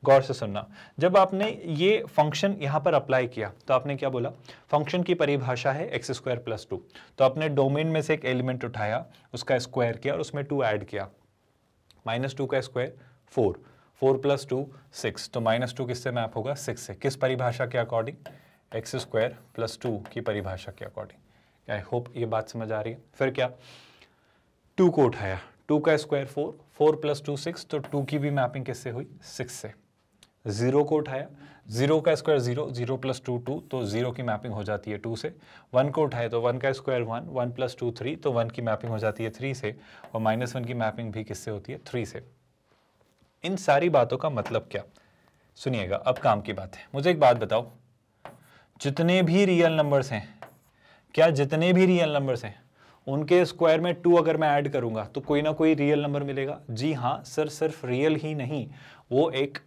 गौर से सुनना जब आपने ये फंक्शन यहाँ पर अप्लाई किया तो आपने क्या बोला फंक्शन की परिभाषा है एक्स स्क्वायर प्लस टू तो आपने डोमेन में से एक एलिमेंट उठाया उसका स्क्वायर किया और उसमें टू ऐड किया माइनस टू का square four four plus two six तो माइनस टू किससे मैप होगा सिक्स से किस परिभाषा के according x square plus two की परिभाषा के अकॉर्डिंग आई होप ये बात समझ आ रही है फिर क्या टू को उठाया टू का square four four plus two six तो टू की भी मैपिंग किससे हुई सिक्स से जीरो को उठाया जीरो का square zero zero plus two two तो जीरो की मैपिंग हो जाती है टू से वन को उठाए तो वन का square one one plus two three तो वन की मैपिंग हो जाती है थ्री से और माइनस वन की मैपिंग भी किससे होती है थ्री से इन सारी बातों का मतलब क्या सुनिएगा अब काम की बात है मुझे एक बात बताओ जितने भी रियल नंबर्स हैं क्या जितने भी रियल नंबर्स हैं उनके स्क्वायर में टू अगर मैं ऐड करूंगा तो कोई ना कोई रियल नंबर मिलेगा जी हाँ सर सिर्फ रियल ही नहीं वो एक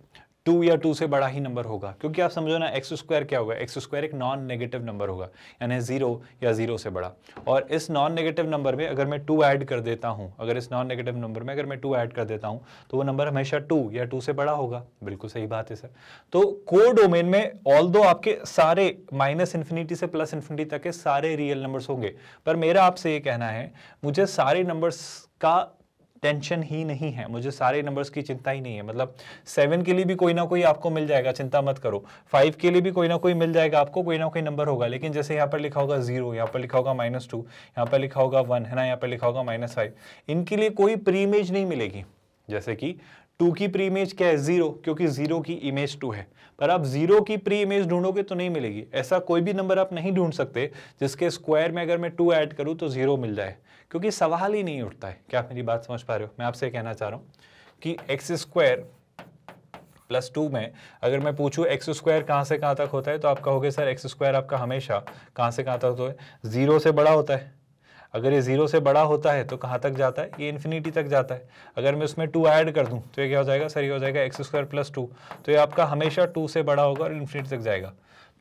टू या टू से बड़ा ही नंबर होगा क्योंकि आप समझो ना एक्स स्क्वायर क्या होगा एक्स स्क्वायर एक नॉन नेगेटिव नंबर होगा यानी जीरो या जीरो से बड़ा और इस नॉन नेगेटिव नंबर में अगर मैं टू ऐड कर देता हूँ अगर इस नॉन नेगेटिव नंबर में अगर मैं टू ऐड कर देता हूँ तो वो नंबर हमेशा टू या टू से बड़ा होगा बिल्कुल सही बात है सर तो को डोमेन में ऑल आपके सारे माइनस इन्फिनिटी से प्लस इन्फिनिटी तक के सारे रियल नंबर्स होंगे पर मेरा आपसे ये कहना है मुझे सारे नंबर्स का टेंशन ही नहीं है मुझे सारे नंबर्स की चिंता ही नहीं है मतलब सेवन के लिए भी कोई ना कोई आपको मिल जाएगा चिंता मत करो फाइव के लिए भी कोई ना कोई मिल जाएगा आपको कोई ना कोई नंबर होगा लेकिन जैसे यहाँ पर लिखा होगा जीरो यहाँ पर लिखा होगा माइनस टू यहाँ पर लिखा होगा वन है ना यहाँ पर लिखा होगा माइनस फाइव इनके लिए कोई प्री इमेज नहीं मिलेगी जैसे कि टू की प्री इमेज क्या है जीरो क्योंकि जीरो की इमेज टू है पर आप जीरो की प्री इमेज ढूंढोगे तो नहीं मिलेगी ऐसा कोई भी नंबर आप नहीं ढूंढ सकते जिसके स्क्वायर में अगर मैं टू ऐड करूँ तो जीरो मिल जाए क्योंकि सवाल ही नहीं उठता है क्या आप मेरी बात समझ पा रहे हो मैं आपसे कहना चाह रहा हूँ कि एक्स स्क्वायर प्लस टू में अगर मैं पूछूँ एक्स स्क्वायर कहाँ से कहाँ तक होता है तो आप कहोगे सर एक्स स्क्वायर आपका हमेशा कहाँ से कहाँ तक होता है ज़ीरो से बड़ा होता है अगर ये ज़ीरो से बड़ा होता है तो कहाँ तक जाता है ये इन्फिनिटी तक जाता है अगर मैं उसमें टू ऐड कर दूँ तो ये क्या हो जाएगा सर ये हो जाएगा एक्स स्क्वायर प्लस टू तो ये आपका हमेशा टू से बड़ा होगा और इन्फिनिटी तक जाएगा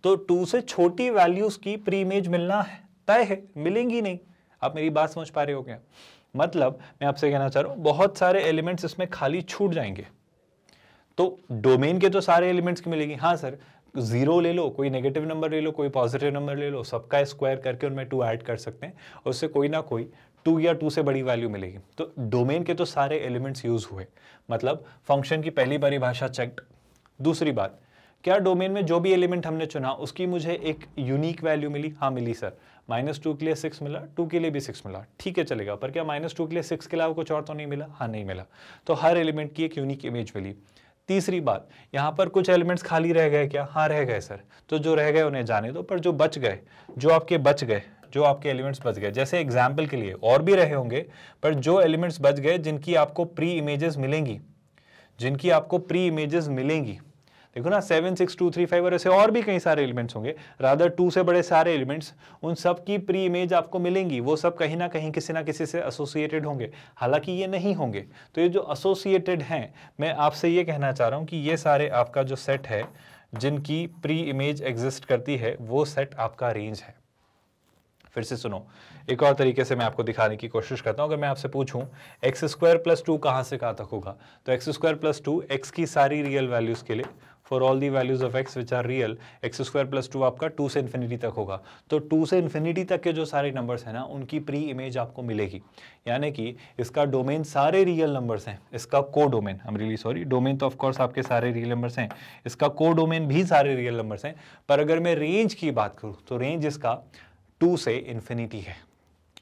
तो टू से छोटी वैल्यूज़ की प्रीमेज मिलना है तय है मिलेंगी नहीं आप मेरी बात समझ पा रहे हो क्या मतलब मैं आपसे कहना चाह रहा हूँ बहुत सारे एलिमेंट्स इसमें खाली छूट जाएंगे तो डोमेन के तो सारे एलिमेंट्स की मिलेगी हाँ सर जीरो ले लो कोई नेगेटिव नंबर ले लो कोई पॉजिटिव नंबर ले लो सबका स्क्वायर करके उनमें टू ऐड कर सकते हैं और उससे कोई ना कोई टू या टू से बड़ी वैल्यू मिलेगी तो डोमेन के तो सारे एलिमेंट्स यूज हुए मतलब फंक्शन की पहली परिभाषा चेक दूसरी बात क्या डोमेन में जो भी एलिमेंट हमने चुना उसकी मुझे एक यूनिक वैल्यू मिली हाँ मिली सर माइनस टू के लिए सिक्स मिला टू के लिए भी सिक्स मिला ठीक है चलेगा पर क्या माइनस टू के लिए सिक्स के अलावा कुछ और तो नहीं मिला हाँ नहीं मिला तो हर एलिमेंट की एक यूनिक इमेज मिली तीसरी बात यहाँ पर कुछ एलिमेंट्स खाली रह गए क्या हाँ रह गए सर तो जो रह गए उन्हें जाने दो पर जो बच गए जो आपके बच गए जो आपके एलिमेंट्स बच गए जैसे एग्जाम्पल के लिए और भी रहे होंगे पर जो एलिमेंट्स बच गए जिनकी आपको प्री इमेजेस मिलेंगी जिनकी आपको प्री इमेजेस मिलेंगी देखो ना seven six two three five और ऐसे और भी कई सारे एलिमेंट्स होंगे राधर टू से बड़े सारे एलिमेंट्स उन सब की प्री इमेज आपको मिलेंगी वो सब कहीं ना कहीं किसी ना किसी से एसोसिएटेड होंगे हालांकि ये नहीं होंगे तो ये जो एसोसिएटेड हैं मैं आपसे ये कहना चाह रहा हूँ कि ये सारे आपका जो सेट है जिनकी प्री इमेज एग्जिस्ट करती है वो सेट आपका रेंज है फिर से सुनो एक और तरीके से मैं आपको दिखाने की कोशिश करता हूँ अगर मैं आपसे पूछूं एक्स स्क्वायर प्लस टू कहाँ से कहां तक होगा तो x square plus two x की सारी रियल वैल्यूज़ के लिए for all the values of x which are real x square plus two आपका टू से इन्फिनिटी तक होगा तो टू से इन्फिनिटी तक के जो सारे नंबर्स हैं ना उनकी प्री इमेज आपको मिलेगी यानी कि इसका डोमेन सारे रियल नंबर्स हैं इसका को डोमेन हम रियली सॉरी डोमेन तो ऑफकोर्स आपके सारे रियल नंबर्स हैं इसका को डोमेन भी सारे रियल नंबर्स हैं पर अगर मैं रेंज की बात करूँ तो रेंज इसका टू से इन्फिनिटी है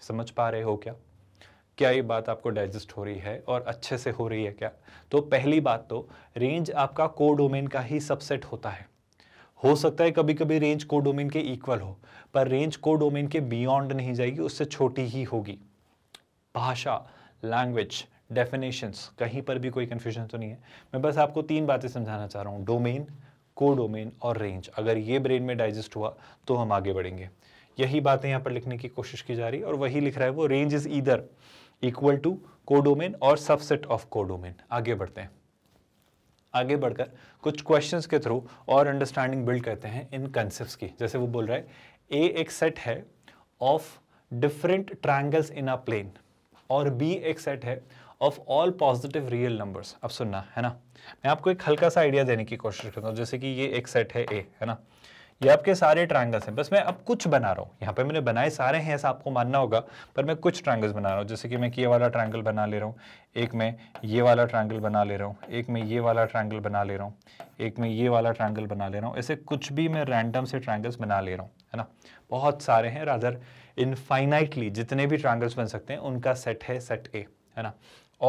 समझ पा रहे हो क्या क्या ये बात आपको डाइजेस्ट हो रही है और अच्छे से हो रही है क्या तो पहली बात तो रेंज आपका को डोमेन का ही सबसेट होता है हो सकता है कभी कभी रेंज को डोमेन के इक्वल हो पर रेंज को डोमेन के बियॉन्ड नहीं जाएगी उससे छोटी ही होगी भाषा लैंग्वेज डेफिनेशंस कहीं पर भी कोई कन्फ्यूजन तो नहीं है मैं बस आपको तीन बातें समझाना चाह रहा हूँ डोमेन को डोमेन और रेंज अगर ये ब्रेन में डाइजेस्ट हुआ तो हम आगे बढ़ेंगे यही बातें यहाँ पर लिखने की कोशिश की जा रही है और वही लिख रहा है वो range is either equal to codomain और सबसेट ऑफ कोडोमेन आगे बढ़ते हैं आगे बढ़कर कुछ क्वेश्चंस के थ्रू और अंडरस्टैंडिंग बिल्ड करते हैं इन कंसेप्ट की जैसे वो बोल रहा है ए एक सेट है of different triangles in a plane और बी एक सेट है of all positive real numbers अब सुनना है ना मैं आपको एक हल्का सा आइडिया देने की कोशिश करता हूँ जैसे कि ये एक सेट है ए है ना ये आपके सारे ट्राइंगल्स हैं बस मैं अब कुछ बना रहा हूँ यहाँ पे मैंने बनाए सारे हैं ऐसा आपको मानना होगा पर मैं कुछ ट्राइंगल्स बना रहा हूँ जैसे कि मैं ये वाला ट्राइंगल बना ले रहा हूँ एक में ये वाला ट्राइंगल बना ले रहा हूँ एक में ये वाला ट्राइंगल बना ले रहा हूँ एक में ये वाला ट्राइंगल बना ले रहा हूँ ऐसे कुछ भी मैं रैंडम से ट्राइंगल्स बना ले रहा हूँ है ना बहुत सारे हैं राधर इनफाइनाइटली जितने भी ट्राइंगल्स बन सकते हैं उनका सेट है सेट ए है ना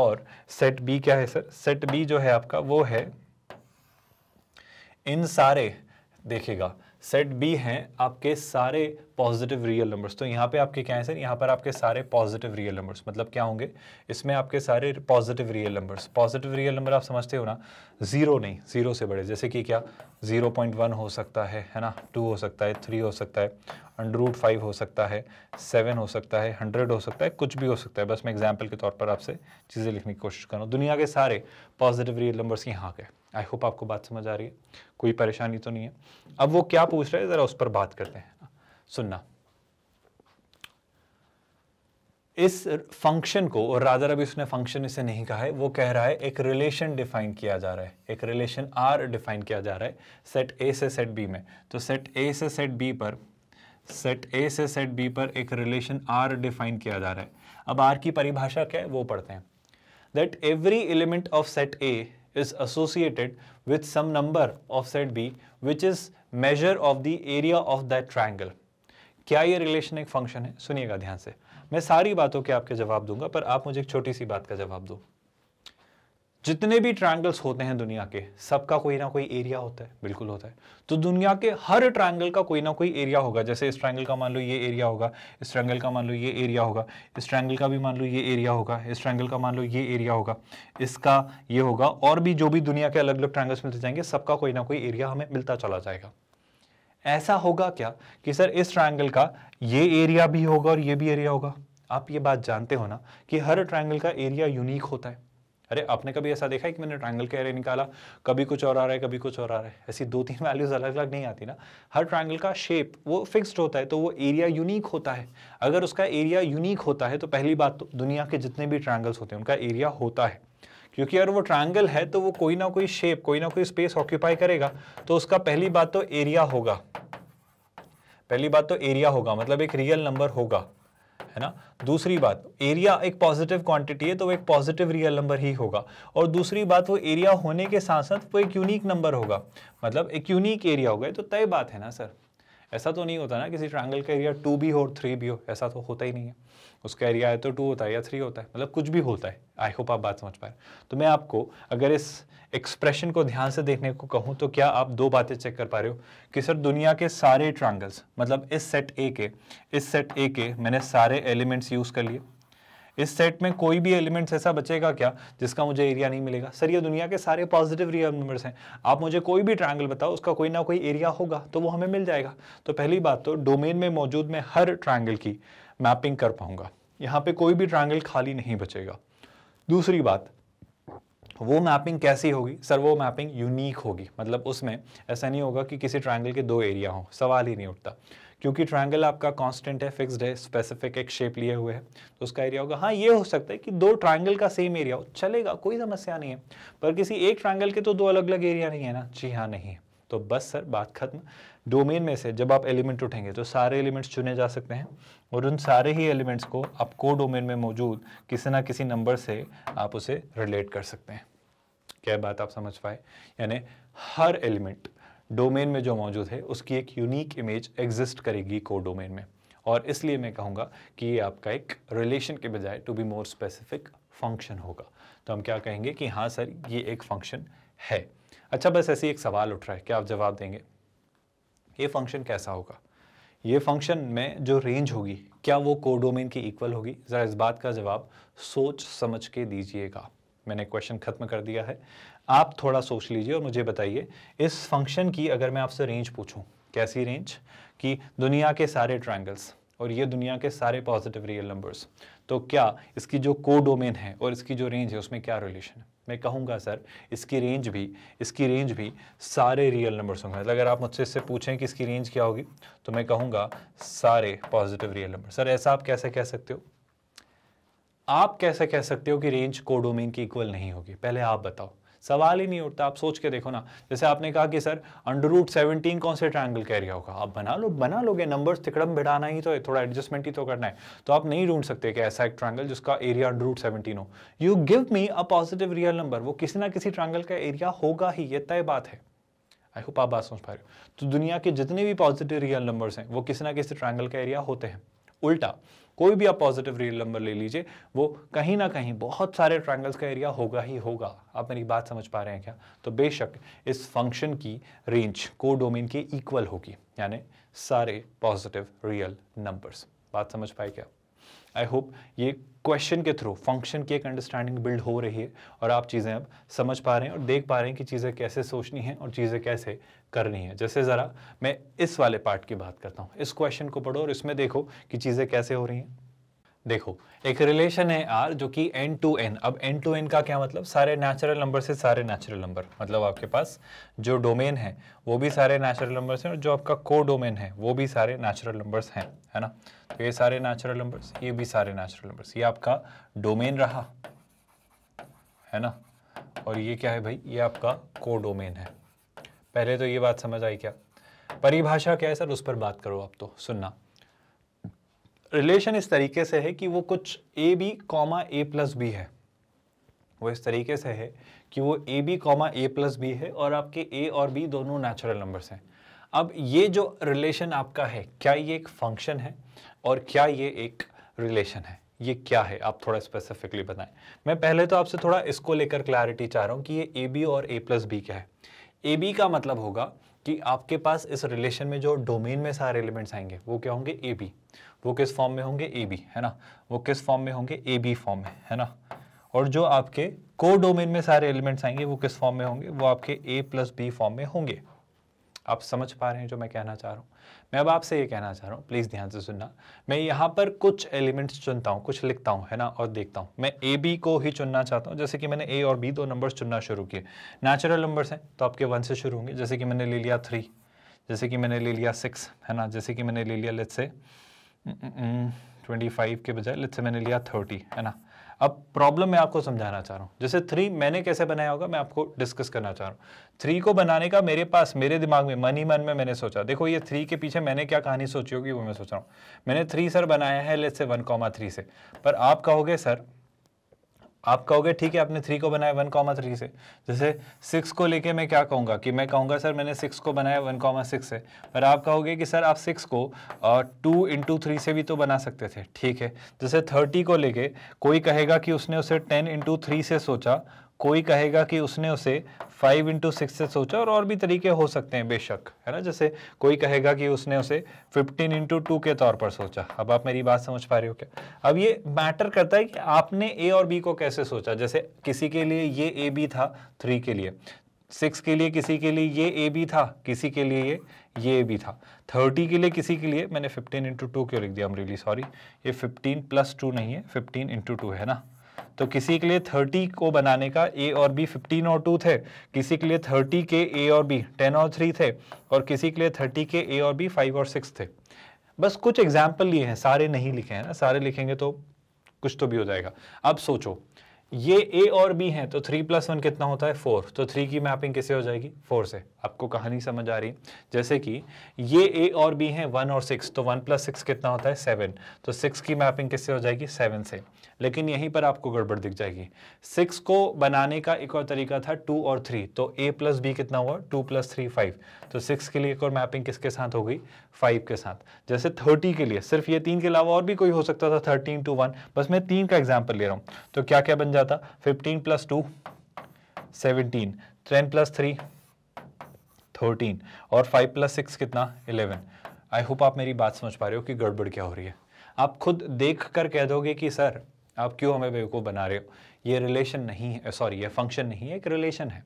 और सेट बी क्या है सर सेट बी जो है आपका वो है इन सारे देखेगा सेट बी हैं आपके सारे पॉजिटिव रियल नंबर्स तो यहाँ पे आपके क्या हैं सर यहाँ पर आपके सारे पॉजिटिव रियल नंबर्स मतलब क्या होंगे इसमें आपके सारे positive real numbers positive real number आप समझते हो ना ज़ीरो नहीं ज़ीरो से बड़े जैसे कि क्या ज़ीरो पॉइंट वन हो सकता है है ना टू हो सकता है थ्री हो सकता है अंडर रूट फाइव हो सकता है सेवन हो सकता है हंड्रेड हो सकता है कुछ भी हो सकता है बस मैं एग्जाम्पल के तौर पर आपसे चीज़ें लिखने की कोशिश कर रहा हूँ दुनिया के सारे पॉजिटिव रियल नंबर्स यहाँ के आई होप आपको बात समझ आ रही है कोई परेशानी तो नहीं है अब वो क्या पूछ रहे हैं ज़रा उस पर बात करते हैं सुनना इस फंक्शन को और रादर अभी उसने फंक्शन इसे नहीं कहा है वो कह रहा है एक रिलेशन डिफाइन किया जा रहा है एक रिलेशन आर डिफाइन किया जा रहा है सेट ए से सेट बी में तो सेट ए से सेट बी पर सेट ए से सेट बी पर एक रिलेशन आर डिफाइन किया जा रहा है अब आर की परिभाषा क्या है वो पढ़ते हैं that every element of set A is associated with some number of set b which is measure of the area of that triangle. क्या ये रिलेशन एक फंक्शन है सुनिएगा ध्यान से मैं सारी बातों के आपके जवाब दूंगा पर आप मुझे एक छोटी सी बात का जवाब दो जितने भी ट्रायंगल्स होते हैं दुनिया के सबका कोई ना कोई एरिया होता है बिल्कुल होता है तो दुनिया के हर ट्रायंगल का कोई ना कोई एरिया होगा जैसे इस ट्रायंगल का मान लो ये एरिया होगा इस ट्रायंगल का मान लो ये एरिया होगा इस ट्रायंगल का भी मान लो ये एरिया होगा इस ट्रायंगल का मान लो ये एरिया होगा इसका ये होगा और भी जो भी दुनिया के अलग अलग ट्राइंगल्स मिलते जाएंगे सबका कोई ना कोई एरिया हमें मिलता चला जाएगा ऐसा होगा क्या कि सर इस ट्राइंगल का ये एरिया भी होगा और ये भी एरिया होगा आप ये बात जानते हो ना कि हर ट्राइंगल का एरिया यूनिक होता है अरे आपने कभी ऐसा देखा है कि मैंने ट्रायंगल का एरिया निकाला कभी कुछ और आ रहा है कभी कुछ और आ रहा है ऐसी दो तीन वैल्यूज़ अलग अलग नहीं आती ना हर ट्रायंगल का शेप वो फिक्स्ड होता है तो वो एरिया यूनिक होता है अगर उसका एरिया यूनिक होता है तो पहली बात तो दुनिया के जितने भी ट्रायंगल्स होते हैं उनका एरिया होता है क्योंकि अगर वो ट्रायंगल है तो वो कोई ना कोई शेप कोई ना कोई स्पेस ऑक्यूपाई करेगा तो उसका पहली बात तो एरिया होगा पहली बात तो एरिया होगा मतलब एक रियल नंबर होगा है ना दूसरी बात एरिया एक पॉजिटिव क्वांटिटी है तो वो एक पॉजिटिव रियल नंबर ही होगा और दूसरी बात वो एरिया होने के साथ साथ वो एक यूनिक नंबर होगा मतलब एक यूनिक एरिया होगा तो तय बात है ना सर ऐसा तो नहीं होता ना किसी ट्रायंगल का एरिया टू भी हो और थ्री भी हो ऐसा तो होता ही नहीं है उसका एरिया है तो टू होता है या थ्री होता है मतलब कुछ भी होता है आई होप आप बात समझ पाए तो मैं आपको अगर इस एक्सप्रेशन को ध्यान से देखने को कहूँ तो क्या आप दो बातें चेक कर पा रहे हो कि सर दुनिया के सारे ट्रायंगल्स मतलब इस सेट ए के इस सेट ए के मैंने सारे एलिमेंट्स यूज़ कर लिए इस सेट में कोई भी एलिमेंट्स ऐसा बचेगा क्या जिसका मुझे एरिया नहीं मिलेगा सर ये दुनिया के सारे पॉजिटिव रियल नंबर्स हैं आप मुझे कोई भी ट्रायंगल बताओ उसका कोई ना कोई एरिया होगा तो वो हमें मिल जाएगा तो पहली बात तो डोमेन में मौजूद मैं हर ट्रायंगल की मैपिंग कर पाऊंगा यहाँ पे कोई भी ट्रायंगल खाली नहीं बचेगा दूसरी बात वो मैपिंग कैसी होगी सर वो मैपिंग यूनिक होगी मतलब उसमें ऐसा नहीं होगा कि किसी ट्राइंगल के दो एरिया हों सवाल ही नहीं उठता क्योंकि ट्रायंगल आपका कांस्टेंट है फिक्स्ड है स्पेसिफिक एक शेप लिए हुए है तो उसका एरिया होगा हाँ ये हो सकता है कि दो ट्रायंगल का सेम एरिया हो चलेगा कोई समस्या नहीं है पर किसी एक ट्रायंगल के तो दो अलग अलग एरिया नहीं है ना जी हाँ नहीं है तो बस सर बात खत्म डोमेन में से जब आप एलिमेंट उठेंगे तो सारे एलिमेंट्स चुने जा सकते हैं और उन सारे ही एलिमेंट्स को आप को डोमेन में मौजूद किसी ना किसी नंबर से आप उसे रिलेट कर सकते हैं क्या बात आप समझ पाए यानी हर एलिमेंट डोमेन में जो मौजूद है उसकी एक यूनिक इमेज एग्जिस्ट करेगी को डोमेन में और इसलिए मैं कहूँगा कि ये आपका एक रिलेशन के बजाय to be more specific function होगा तो हम क्या कहेंगे कि हाँ सर ये एक फंक्शन है अच्छा बस ऐसे एक सवाल उठ रहा है क्या आप जवाब देंगे ये फंक्शन कैसा होगा ये फंक्शन में जो रेंज होगी क्या वो कोडोमेन की इक्वल होगी ज़रा इस बात का जवाब सोच समझ के दीजिएगा मैंने क्वेश्चन खत्म कर दिया है आप थोड़ा सोच लीजिए और मुझे बताइए इस फंक्शन की अगर मैं आपसे रेंज पूछूँ कैसी रेंज कि दुनिया के सारे ट्रायंगल्स और ये दुनिया के सारे पॉजिटिव रियल नंबर्स तो क्या इसकी जो को डोमेन है और इसकी जो रेंज है उसमें क्या रिलेशन है मैं कहूँगा सर इसकी रेंज भी इसकी रेंज भी सारे रियल नंबर्स होंगे अगर आप मुझसे इससे पूछें कि इसकी रेंज क्या होगी तो मैं कहूँगा सारे पॉजिटिव रियल नंबर सर ऐसा आप कैसे कह सकते हो आप कैसे कह सकते हो कि रेंज कोडोमेन की इक्वल नहीं होगी पहले आप बताओ सवाल ही नहीं उठता आप सोच के देखो ना जैसे आपने कहा कि सर अंडर रूट सेवनटीन कौन से ट्राइंगल का एरिया होगा आप बना लो बना लोगे नंबर तिकड़म बिड़ाना ही तो है थोड़ा एडजस्टमेंट ही तो करना है तो आप नहीं ढूंढ सकते कि ऐसा एक ट्राइंगल जिसका एरिया अंडर रूट सेवनटीन हो you give me a positive real number वो किसी ना किसी ट्राइंगल का एरिया होगा ही ये तय बात है आई होप आप बात समझ पा रहे हो तो दुनिया के जितने भी पॉजिटिव रियल नंबर्स हैं वो किसी ना किसी ट्राइंगल का एरिया होते हैं उल्टा कोई भी आप पॉजिटिव रियल नंबर ले लीजिए वो कहीं ना कहीं बहुत सारे ट्रायंगल्स का एरिया होगा ही होगा आप मेरी बात समझ पा रहे हैं क्या तो बेशक इस फंक्शन की रेंज को डोमेन के इक्वल होगी यानी सारे पॉजिटिव रियल नंबर्स बात समझ पाए क्या आई होप ये क्वेश्चन के थ्रू फंक्शन की एक अंडरस्टैंडिंग बिल्ड हो रही है और आप चीज़ें अब समझ पा रहे हैं और देख पा रहे हैं कि चीज़ें कैसे सोचनी हैं और चीज़ें कैसे करनी है जैसे ज़रा मैं इस वाले पार्ट की बात करता हूँ इस क्वेश्चन को पढ़ो और इसमें देखो कि चीज़ें कैसे हो रही हैं देखो एक रिलेशन है आर जो कि एन टू एन अब एन टू एन का क्या मतलब सारे नेचुरल नंबर से सारे नेचुरल नंबर मतलब आपके पास जो डोमेन है वो भी सारे नेचुरल नंबर हैं और जो आपका को डोमेन है वो भी सारे नेचुरल नंबर्स हैं है ना तो ये सारे नेचुरल नंबर्स ये भी सारे नेचुरल नंबर्स ये आपका डोमेन रहा है ना और ये क्या है भाई ये आपका को डोमेन है पहले तो ये बात समझ आई क्या परिभाषा क्या है सर उस पर बात करो आप तो सुनना रिलेशन इस तरीके से है कि वो कुछ A B comma A plus B है वो इस तरीके से है कि वो A B comma A plus B है और आपके ए और बी दोनों नेचुरल नंबर्स हैं अब ये जो रिलेशन आपका है क्या ये एक फंक्शन है और क्या ये एक रिलेशन है ये क्या है आप थोड़ा स्पेसिफिकली बताएं मैं पहले तो आपसे थोड़ा इसको लेकर क्लैरिटी चाह रहा हूँ कि ये ए बी और ए प्लस बी क्या है ए बी का मतलब होगा कि आपके पास इस रिलेशन में जो डोमेन में सारे एलिमेंट्स आएंगे वो क्या होंगे ए बी वो किस फॉर्म में होंगे ए बी है ना वो किस फॉर्म में होंगे ए बी फॉर्म में है ना और जो आपके को डोमेन में सारे एलिमेंट्स आएंगे वो किस फॉर्म में होंगे वो आपके ए प्लस बी फॉर्म में होंगे आप समझ पा रहे हैं जो मैं कहना चाह रहा हूँ मैं अब आपसे ये कहना चाह रहा हूँ प्लीज़ ध्यान से सुनना मैं यहाँ पर कुछ एलिमेंट्स चुनता हूँ कुछ लिखता हूँ है ना और देखता हूँ मैं ए बी को ही चुनना चाहता हूँ जैसे कि मैंने ए और बी दो नंबर्स चुनना शुरू किए नेचुरल नंबर्स हैं तो आपके वन से शुरू होंगे जैसे कि मैंने ले लिया थ्री जैसे कि मैंने ले लिया सिक्स है ना जैसे कि मैंने ले लिया लेट से ट्वेंटी फाइव के बजाय लेट्स से मैंने लिया थर्टी है ना अब प्रॉब्लम मैं आपको समझाना चाह रहा हूँ जैसे थ्री मैंने कैसे बनाया होगा मैं आपको डिस्कस करना चाह रहा हूँ थ्री को बनाने का मेरे पास मेरे दिमाग में मन ही मन में मैंने सोचा देखो ये थ्री के पीछे मैंने क्या कहानी सोची होगी वो मैं सोच रहा हूँ मैंने थ्री सर बनाया है लेट से वन कॉमा थ्री से पर आप कहोगे सर आप कहोगे ठीक है आपने थ्री को बनाया वन कॉमा थ्री से जैसे सिक्स को लेके मैं क्या कहूँगा कि मैं कहूँगा सर मैंने सिक्स को बनाया वन कॉमा सिक्स से पर आप कहोगे कि सर आप सिक्स को टू इंटू थ्री से भी तो बना सकते थे ठीक है जैसे थर्टी को लेके कोई कहेगा कि उसने उसे टेन इंटू थ्री से सोचा कोई कहेगा कि उसने उसे फाइव इंटू सिक्स से सोचा और और भी तरीके हो सकते हैं बेशक है ना जैसे कोई कहेगा कि उसने उसे फिफ्टीन इंटू टू के तौर पर सोचा अब आप मेरी बात समझ पा रहे हो क्या अब ये मैटर करता है कि आपने ए और बी को कैसे सोचा जैसे किसी के लिए ये ए बी था थ्री के लिए सिक्स के लिए किसी के लिए ये ए बी था किसी के लिए ये ये भी था थर्टी के लिए किसी के लिए मैंने फिफ्टीन इंटू टू क्यों लिख दिया अमरीली सॉरी ये फिफ्टीन प्लस टू नहीं है फिफ्टीन इंटू टू है ना तो किसी के लिए थर्टी को बनाने का ए और बी फिफ्टीन और टू थे किसी के लिए थर्टी के ए और बी टेन और थ्री थे और किसी के लिए थर्टी के ए और बी फाइव और सिक्स थे बस कुछ एग्जाम्पल लिए हैं सारे नहीं लिखे हैं ना सारे लिखेंगे तो कुछ तो भी हो जाएगा अब सोचो ये ए और बी हैं तो थ्री प्लस वन कितना होता है फोर तो थ्री की मैपिंग किसे हो जाएगी फोर से आपको कहानी समझ आ रही जैसे कि ये ए और बी हैं वन और सिक्स तो वन प्लस सिक्स कितना होता है सेवन तो सिक्स की मैपिंग किससे हो जाएगी सेवन से लेकिन यहीं पर आपको गड़बड़ दिख जाएगी सिक्स को बनाने का एक और तरीका था टू और थ्री तो ए प्लस बी कितना हुआ टू प्लस थ्री फाइव तो सिक्स के लिए एक और मैपिंग किसके साथ हो गई फाइव के साथ जैसे थर्टी के लिए सिर्फ ये तीन के अलावा और भी कोई हो सकता था थर्टीन टू वन बस मैं तीन का एग्जाम्पल ले रहा हूँ तो क्या क्या बन जाता fifteen plus two seventeen ten plus three thirteen और फाइव प्लस सिक्स कितना इलेवन आई होप आप मेरी बात समझ पा रहे हो कि गड़बड़ क्या हो रही है आप खुद देख कर कह दोगे कि सर आप क्यों हमें बेवकूफ़ बना रहे हो ये रिलेशन नहीं है सॉरी ये फंक्शन नहीं है एक रिलेशन है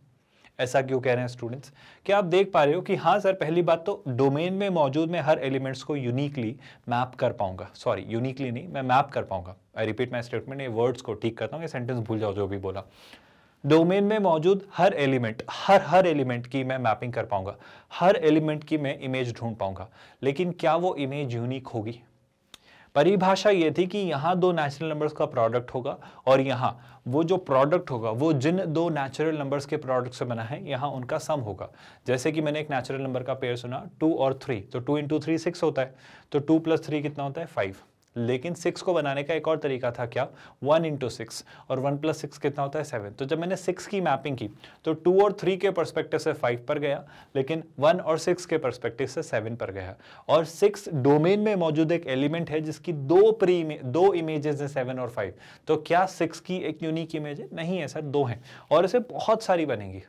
ऐसा क्यों कह रहे हैं स्टूडेंट्स कि आप देख पा रहे हो कि हाँ सर पहली बात तो डोमेन में मौजूद मैं हर एलिमेंट्स को यूनिकली मैप कर पाऊंगा सॉरी यूनिकली नहीं मैं मैप कर पाऊंगा आई रिपीट माई स्टेटमेंट ये वर्ड्स को ठीक करता हूँ ये सेंटेंस भूल जाओ जो भी बोला डोमेन में मौजूद हर एलिमेंट हर हर एलिमेंट की मैं मैपिंग कर पाऊंगा हर एलिमेंट की मैं इमेज ढूंढ पाऊंगा लेकिन क्या वो इमेज यूनिक होगी परिभाषा ये थी कि यहाँ दो नेचुरल नंबर्स का प्रोडक्ट होगा और यहाँ वो जो प्रोडक्ट होगा वो जिन दो नेचुरल नंबर्स के प्रोडक्ट से बना है यहाँ उनका सम होगा जैसे कि मैंने एक नेचुरल नंबर का पेयर सुना टू और थ्री तो टू इंटू थ्री सिक्स होता है तो टू प्लस थ्री कितना होता है फाइव लेकिन सिक्स को बनाने का एक और तरीका था क्या वन इंटू सिक्स और वन प्लस सिक्स कितना होता है सेवन तो जब मैंने सिक्स की मैपिंग की तो टू और थ्री के परस्पेक्टिव से फाइव पर गया लेकिन वन और सिक्स के परस्पेक्टिव से सेवन पर गया और सिक्स डोमेन में मौजूद एक एलिमेंट है जिसकी दो प्री दो इमेजेस हैं सेवन और फाइव तो क्या सिक्स की एक यूनिक इमेज है नहीं है सर दो हैं और इसे बहुत सारी बनेंगी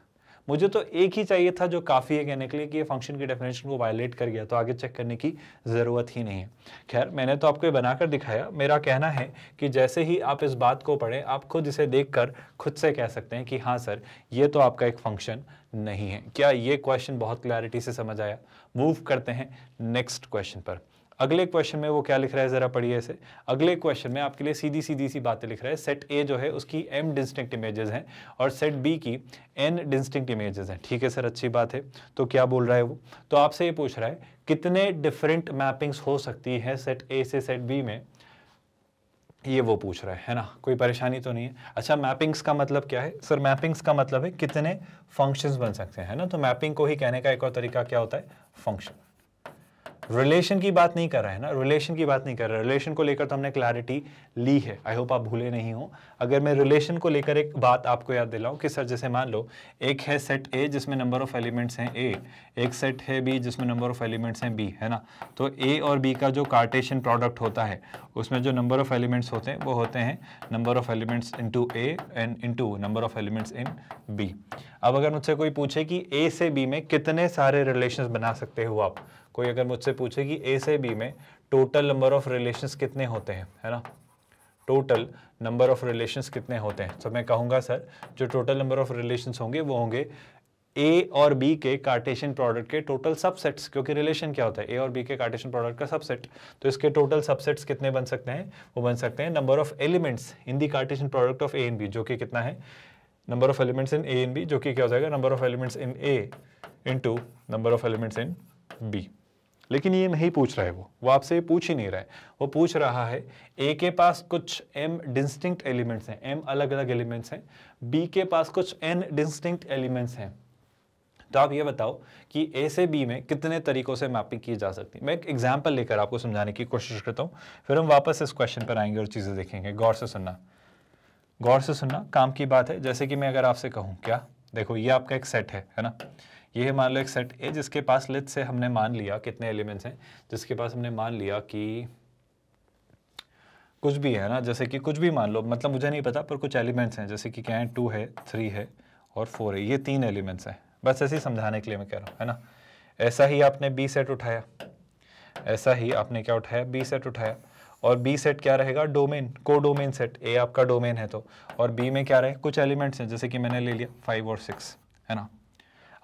मुझे तो एक ही चाहिए था जो काफ़ी है कहने के लिए कि ये फंक्शन की डेफिनेशन को वायलेट कर गया तो आगे चेक करने की ज़रूरत ही नहीं है खैर मैंने तो आपको ये बनाकर दिखाया मेरा कहना है कि जैसे ही आप इस बात को पढ़ें आप खुद इसे देख कर खुद से कह सकते हैं कि हाँ सर ये तो आपका एक फंक्शन नहीं है क्या ये क्वेश्चन बहुत क्लैरिटी से समझ आया मूव करते हैं नेक्स्ट क्वेश्चन पर अगले क्वेश्चन में वो क्या लिख रहा है ज़रा पढ़िए इसे अगले क्वेश्चन में आपके लिए सीधी सीधी सी बातें लिख रहा है सेट ए जो है उसकी एम डिस्टिंक्ट इमेजेस हैं और सेट बी की एन डिस्टिंक्ट इमेजेस हैं ठीक है सर अच्छी बात है तो क्या बोल रहा है वो तो आपसे ये पूछ रहा है कितने डिफरेंट मैपिंग्स हो सकती है सेट ए से सेट बी में ये वो पूछ रहा है है ना कोई परेशानी तो नहीं है अच्छा मैपिंग्स का मतलब क्या है सर मैपिंग्स का मतलब है कितने फंक्शंस बन सकते हैं है ना तो मैपिंग को ही कहने का एक और तरीका क्या होता है फंक्शन रिलेशन की बात नहीं कर रहा है ना रिलेशन की बात नहीं कर रहा रिलेशन को लेकर तो हमने क्लैरिटी ली है आई होप आप भूले नहीं हो अगर मैं रिलेशन को लेकर एक बात आपको याद दिलाऊं कि सर जैसे मान लो एक है सेट ए जिसमें नंबर ऑफ एलिमेंट्स हैं ए एक सेट है बी जिसमें नंबर ऑफ एलिमेंट्स हैं बी है ना तो ए और बी का जो कार्टेशन प्रोडक्ट होता है उसमें जो नंबर ऑफ एलिमेंट्स होते हैं वो होते हैं number of elements to A and to number of elements in B अब अगर मुझसे कोई पूछे कि ए से बी में कितने सारे रिलेशन बना सकते हो आप कोई अगर मुझसे पूछे कि ए से बी में टोटल नंबर ऑफ रिलेशंस कितने होते हैं है ना टोटल नंबर ऑफ रिलेशंस कितने होते हैं तो मैं कहूँगा सर जो टोटल नंबर ऑफ रिलेशंस होंगे वो होंगे ए और बी के कार्टेशियन प्रोडक्ट के टोटल सबसेट्स क्योंकि रिलेशन क्या होता है ए और बी के कार्टेशियन प्रोडक्ट का सबसेट तो इसके टोटल सबसेट्स कितने बन सकते हैं वो बन सकते हैं number of elements in the Cartesian product of A and B जो कि कितना है number of elements in A and B जो कि क्या हो जाएगा number of elements in A into number of elements in B लेकिन ये नहीं पूछ रहा है वो वो आपसे पूछ ही नहीं रहा है वो पूछ रहा है ए के पास कुछ एम डिस्टिंक्ट एलिमेंट्स हैं एम अलग अलग एलिमेंट्स हैं बी के पास कुछ एन डिस्टिंक्ट एलिमेंट्स हैं तो आप ये बताओ कि ए से बी में कितने तरीकों से मैपिंग की जा सकती है मैं एक एग्जाम्पल लेकर आपको समझाने की कोशिश करता हूँ फिर हम वापस इस क्वेश्चन पर आएंगे और चीज़ें देखेंगे गौर से सुनना गौर से सुनना काम की बात है जैसे कि मैं अगर आपसे कहूँ क्या देखो ये आपका एक सेट है है ना ये है मान लो एक सेट ए जिसके पास लिथ से हमने मान लिया कितने एलिमेंट्स हैं जिसके पास हमने मान लिया कि कुछ भी है ना जैसे कि कुछ भी मान लो मतलब मुझे नहीं पता पर कुछ एलिमेंट्स हैं जैसे कि क्या है टू है थ्री है और फोर है ये तीन एलिमेंट्स हैं बस ऐसे ही समझाने के लिए मैं कह रहा हूँ है ना ऐसा ही आपने बी सेट उठाया ऐसा ही आपने क्या उठाया बी सेट उठाया और बी सेट क्या रहेगा डोमेन को डोमेन सेट ए आपका डोमेन है तो और बी में क्या रहे कुछ एलिमेंट्स हैं जैसे कि मैंने ले लिया फाइव और सिक्स है ना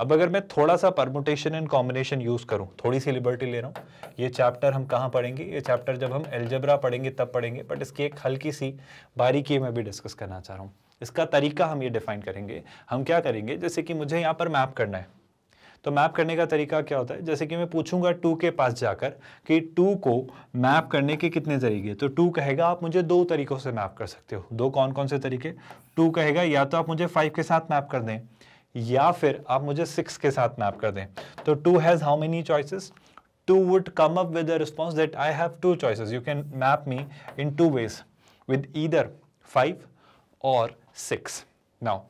अब अगर मैं थोड़ा सा परमोटेशन एंड कॉम्बिनेशन यूज़ करूँ थोड़ी सी लिबर्टी ले रहा हूँ ये चैप्टर हम कहाँ पढ़ेंगे ये चैप्टर जब हम एल्जबरा पढ़ेंगे तब पढ़ेंगे बट इसकी एक हल्की सी बारीकी मैं भी डिस्कस करना चाह रहा हूँ इसका तरीका हम ये डिफाइन करेंगे हम क्या करेंगे जैसे कि मुझे यहाँ पर मैप करना है तो मैप करने का तरीका क्या होता है जैसे कि मैं पूछूंगा टू के पास जाकर कि टू को मैप करने के कितने तरीके तो टू कहेगा आप मुझे दो तरीकों से मैप कर सकते हो दो कौन कौन से तरीके टू कहेगा या तो आप मुझे फाइव के साथ मैप कर दें या फिर आप मुझे सिक्स के साथ मैप कर दें तो two has how many choices two would come up with response that I have two choices you can map me in two ways with either five और सिक्स नाउ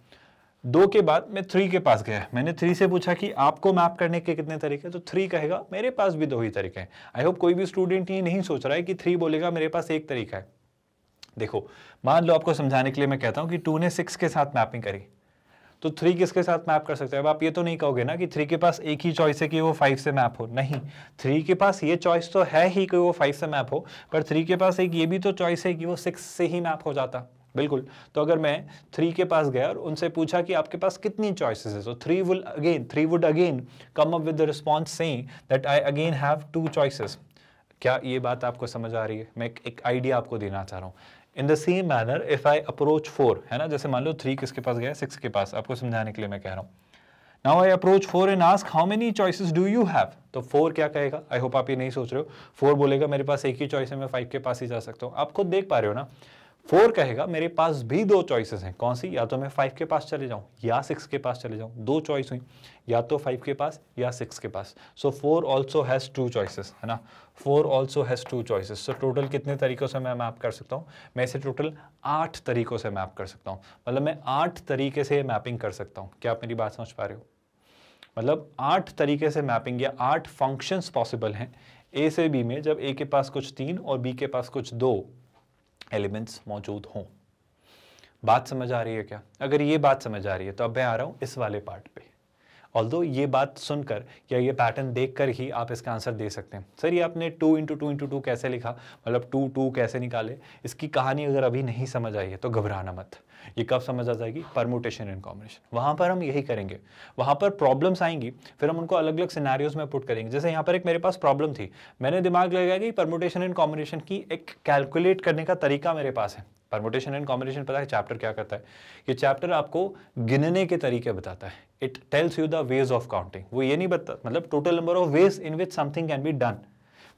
दो के बाद मैं थ्री के पास गया मैंने थ्री से पूछा कि आपको मैप करने के कितने तरीके हैं तो थ्री कहेगा मेरे पास भी दो ही तरीके हैं आई होप कोई भी स्टूडेंट ये नहीं सोच रहा है कि थ्री बोलेगा मेरे पास एक तरीका है देखो मान लो आपको समझाने के लिए मैं कहता हूँ कि टू ने सिक्स के साथ मैपिंग करी तो थ्री किसके साथ मैप कर सकते हैं अब आप ये तो नहीं कहोगे ना कि थ्री के पास एक ही चॉइस है कि वो फाइव से मैप हो नहीं थ्री के पास ये चॉइस तो है ही कि वो फाइव से मैप हो पर थ्री के पास एक ये भी तो चॉइस है कि वो सिक्स से ही मैप हो जाता बिल्कुल तो अगर मैं थ्री के पास गया और उनसे पूछा कि आपके पास कितनी चॉइसेस है तो three will again three would again come up with the response same that I again have two choices क्या ये बात आपको समझ आ रही है मैं एक आइडिया आपको देना चाह रहा हूँ in the same manner if I approach four है ना जैसे मान लो थ्री किसके पास गया सिक्स के पास आपको समझाने के लिए मैं कह रहा हूं now I approach four and ask how many choices do you have तो फोर क्या कहेगा आई होप आप ये नहीं सोच रहे हो फोर बोलेगा मेरे पास एक ही चॉइस है मैं फाइव के पास ही जा सकता हूँ आप खुद देख पा रहे हो ना फोर कहेगा मेरे पास भी दो चॉइसेस हैं कौन सी या तो मैं फाइव के पास चले जाऊं या सिक्स के पास चले जाऊं दो चॉइस हुई या तो फाइव के पास या सिक्स के पास so four also has two choices है ना four also has two choices so total कितने तरीक़ों से मैं मैप कर सकता हूँ मैं इसे टोटल आठ तरीक़ों से मैप कर सकता हूँ मतलब मैं आठ तरीके से मैपिंग कर सकता हूँ क्या आप मेरी बात समझ पा रहे हो मतलब आठ तरीके से मैपिंग या आठ फंक्शंस पॉसिबल हैं ए से बी में जब ए के पास कुछ तीन और बी के पास कुछ दो एलिमेंट्स मौजूद हों बात समझ आ रही है क्या अगर ये बात समझ आ रही है तो अब मैं आ रहा हूँ इस वाले पार्ट पे ऑल ये बात सुनकर या ये पैटर्न देख कर ही आप इसका आंसर दे सकते हैं सर ये आपने two into two into two कैसे लिखा मतलब टू टू कैसे निकाले इसकी कहानी अगर अभी नहीं समझ आई है तो घबराना मत ये कब समझ आ जाएगी परमोटेशन एंड कॉम्बिनेशन वहाँ पर हम यही करेंगे वहाँ पर प्रॉब्लम्स आएंगी फिर हम उनको अलग अलग सिनारियोज में पुट करेंगे जैसे यहाँ पर एक मेरे पास प्रॉब्लम थी मैंने दिमाग लगाया कि परमोटेशन एंड कॉम्बिनेशन की एक कैलकुलेट करने का तरीका मेरे पास है परमोटेशन एंड कॉम्बिनेशन पता है चैप्टर क्या करता है ये चैप्टर आपको गिनने के तरीके बताता है it tells you the ways of counting वो ये नहीं बताता मतलब total number of ways in which something can be done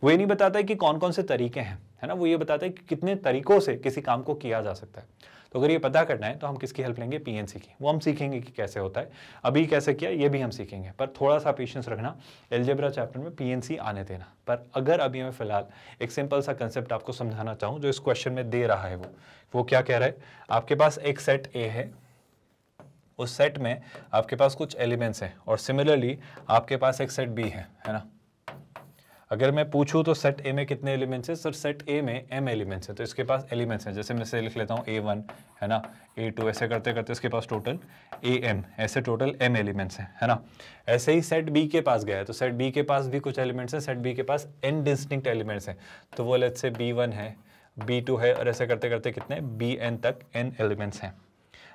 वो ये नहीं बताता है कि कौन कौन से तरीके हैं है ना वो ये बताता है कि कितने तरीकों से किसी काम को किया जा सकता है तो अगर ये पता करना है तो हम किसकी हेल्प लेंगे पीएनसी की वो हम सीखेंगे कि कैसे होता है अभी कैसे किया ये भी हम सीखेंगे पर थोड़ा सा पेशेंस रखना एलजेब्रा चैप्टर में पीएनसी आने देना पर अगर अभी मैं फिलहाल एक सिंपल सा कंसेप्ट आपको समझाना चाहूँ जो इस क्वेश्चन में दे रहा है वो वो क्या कह रहा है आपके पास एक सेट ए है उस सेट में आपके पास कुछ एलिमेंट्स हैं और सिमिलरली आपके पास एक सेट बी है है ना अगर मैं पूछूँ तो सेट ए में कितने एलिमेंट्स हैं सर सेट ए में एम एलिमेंट्स हैं तो इसके पास एलिमेंट्स हैं जैसे मैं इसे लिख लेता हूँ ए वन है ना ए टू ऐसे करते करते इसके पास टोटल ए एम ऐसे टोटल एम एलिमेंट्स हैं है ना ऐसे ही सेट बी के पास गया है तो सेट बी के पास भी कुछ एलिमेंट्स हैं सेट बी के पास एन डिस्टिंक्ट एलिमेंट्स हैं तो वो लेट से बी वन है बी टू है और ऐसे करते करते कितने बी एन तक एन एलिमेंट्स हैं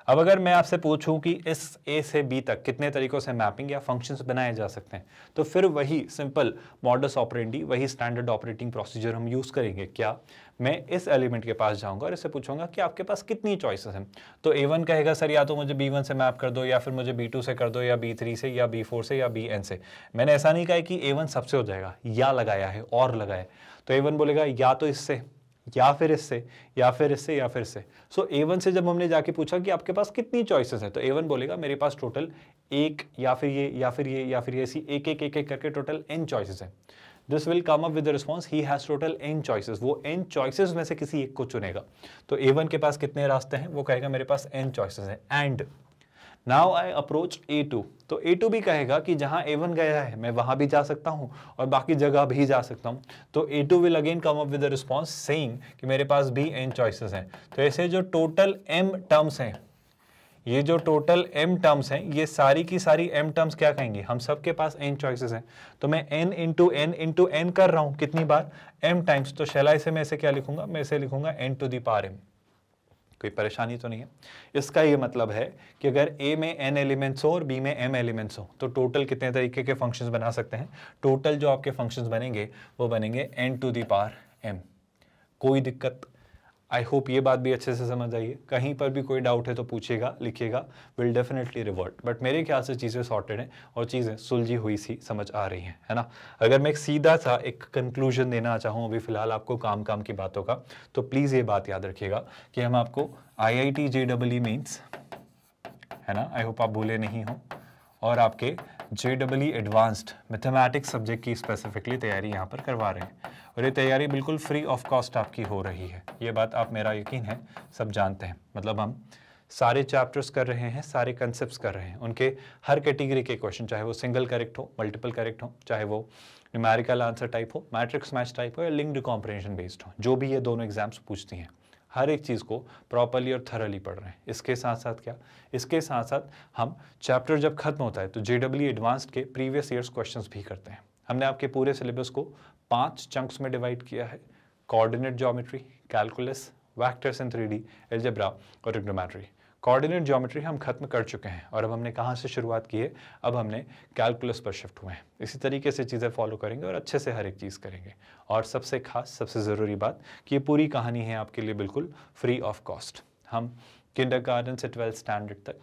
अब अगर मैं आपसे पूछूं कि इस ए से बी तक कितने तरीकों से मैपिंग या फंक्शंस बनाए जा सकते हैं तो फिर वही सिंपल मॉडल्स ऑपरेंडी वही स्टैंडर्ड ऑपरेटिंग प्रोसीजर हम यूज़ करेंगे क्या मैं इस एलिमेंट के पास जाऊंगा और इससे पूछूंगा कि आपके पास कितनी चॉइसेस हैं तो ए वन कहेगा सर या तो मुझे बी वन से मैप कर दो या फिर मुझे बी टू से कर दो या बी थ्री से या बी फोर से या बी एन से मैंने ऐसा नहीं कहा कि ए वन सबसे हो जाएगा या लगाया है और लगाए तो ए वन बोलेगा या तो इससे या फिर इससे या फिर इससे या फिर इससे सो ए वन से जब हमने जाके पूछा कि आपके पास कितनी चॉइसेस हैं तो ए वन बोलेगा मेरे पास टोटल एक या फिर ये या फिर ये या फिर ये ऐसी एक एक एक एक करके टोटल एन चॉइसेस हैं this will come up with the response he has total n choices वो एन चॉइसेस में से किसी एक को चुनेगा तो ए वन के पास कितने रास्ते हैं वो कहेगा मेरे पास एन चॉइसेस हैं and now I approach a two तो ए टू भी कहेगा कि जहां ए वन गया है मैं वहां भी जा सकता हूं और बाकी जगह भी जा सकता हूं तो a two will again come up with response saying कि मेरे पास भी एन चॉइसेस हैं तो ऐसे जो टोटल एम टर्म्स हैं ये जो टोटल एम टर्म्स हैं ये सारी की सारी एम टर्म्स क्या कहेंगे हम सब के पास एन चॉइसेस हैं तो मैं n into n into n कर रहा हूँ कितनी बार एम टाइम्स तो शैला से मैं ऐसे क्या लिखूंगा मैं ऐसे लिखूंगा n to the power m कोई परेशानी तो नहीं है इसका ये मतलब है कि अगर ए में एन एलिमेंट्स हो और बी में एम एलिमेंट्स हो तो टोटल कितने तरीके के फंक्शंस बना सकते हैं टोटल जो आपके फंक्शंस बनेंगे वो बनेंगे n to the power m कोई दिक्कत आई होप ये बात भी अच्छे से समझ आई है कहीं पर भी कोई डाउट है तो पूछेगा लिखेगा विल डेफिनेटली रिवर्ट बट मेरे ख्याल से चीज़ें सॉर्टेड हैं और चीज़ें सुलझी हुई सी समझ आ रही हैं है ना अगर मैं एक सीधा सा एक कंक्लूजन देना चाहूँ अभी फ़िलहाल आपको काम काम की बातों का तो प्लीज़ ये बात याद रखिएगा कि हम आपको I I T J double E means है ना आई होप आप भूले नहीं हो और आपके J double E advanced mathematics subject की स्पेसिफिकली तैयारी यहाँ पर करवा रहे हैं और ये तैयारी बिल्कुल फ्री ऑफ कॉस्ट आपकी हो रही है ये बात आप मेरा यकीन है सब जानते हैं मतलब हम सारे चैप्टर्स कर रहे हैं सारे कंसेप्ट कर रहे हैं उनके हर कैटेगरी के क्वेश्चन चाहे वो सिंगल करेक्ट हो मल्टीपल करेक्ट हो चाहे वो न्यूमेरिकल आंसर टाइप हो मैट्रिक्स मैच टाइप हो या लिंक्ड कॉम्प्रेंशन बेस्ड हो जो भी ये दोनों एग्जाम्स पूछती हैं हर एक चीज़ को प्रॉपरली और थरली पढ़ रहे हैं इसके साथ साथ क्या इसके साथ साथ हम चैप्टर जब खत्म होता है तो जे डब्ल्यू एडवांस्ड के प्रीवियस ईयर्स क्वेश्चन भी करते हैं हमने आपके पूरे सिलेबस को पाँच चंक्स में डिवाइड किया है coordinate geometry calculus vectors in three D algebra और इग्नोमेट्री कोऑर्डिनेट ज्योमेट्री हम खत्म कर चुके हैं और अब हमने कहाँ से शुरुआत की है अब हमने कैलकुलस पर शिफ्ट हुए हैं इसी तरीके से चीज़ें फॉलो करेंगे और अच्छे से हर एक चीज़ करेंगे और सबसे खास सबसे ज़रूरी बात कि ये पूरी कहानी है आपके लिए बिल्कुल फ्री ऑफ कॉस्ट हम किंडर से ट्वेल्थ स्टैंडर्ड तक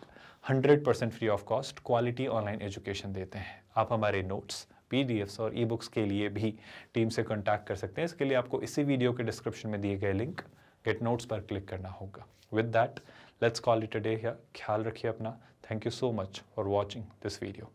100 percent free of cost quality online education देते हैं आप हमारे नोट्स पी और ई बुक्स के लिए भी टीम से कॉन्टैक्ट कर सकते हैं इसके लिए आपको इसी वीडियो के डिस्क्रिप्शन में दिए गए लिंक गेट नोट्स पर क्लिक करना होगा with that Let's call it a day here. Khyaal rakhiye apna. Thank you so much for watching this video.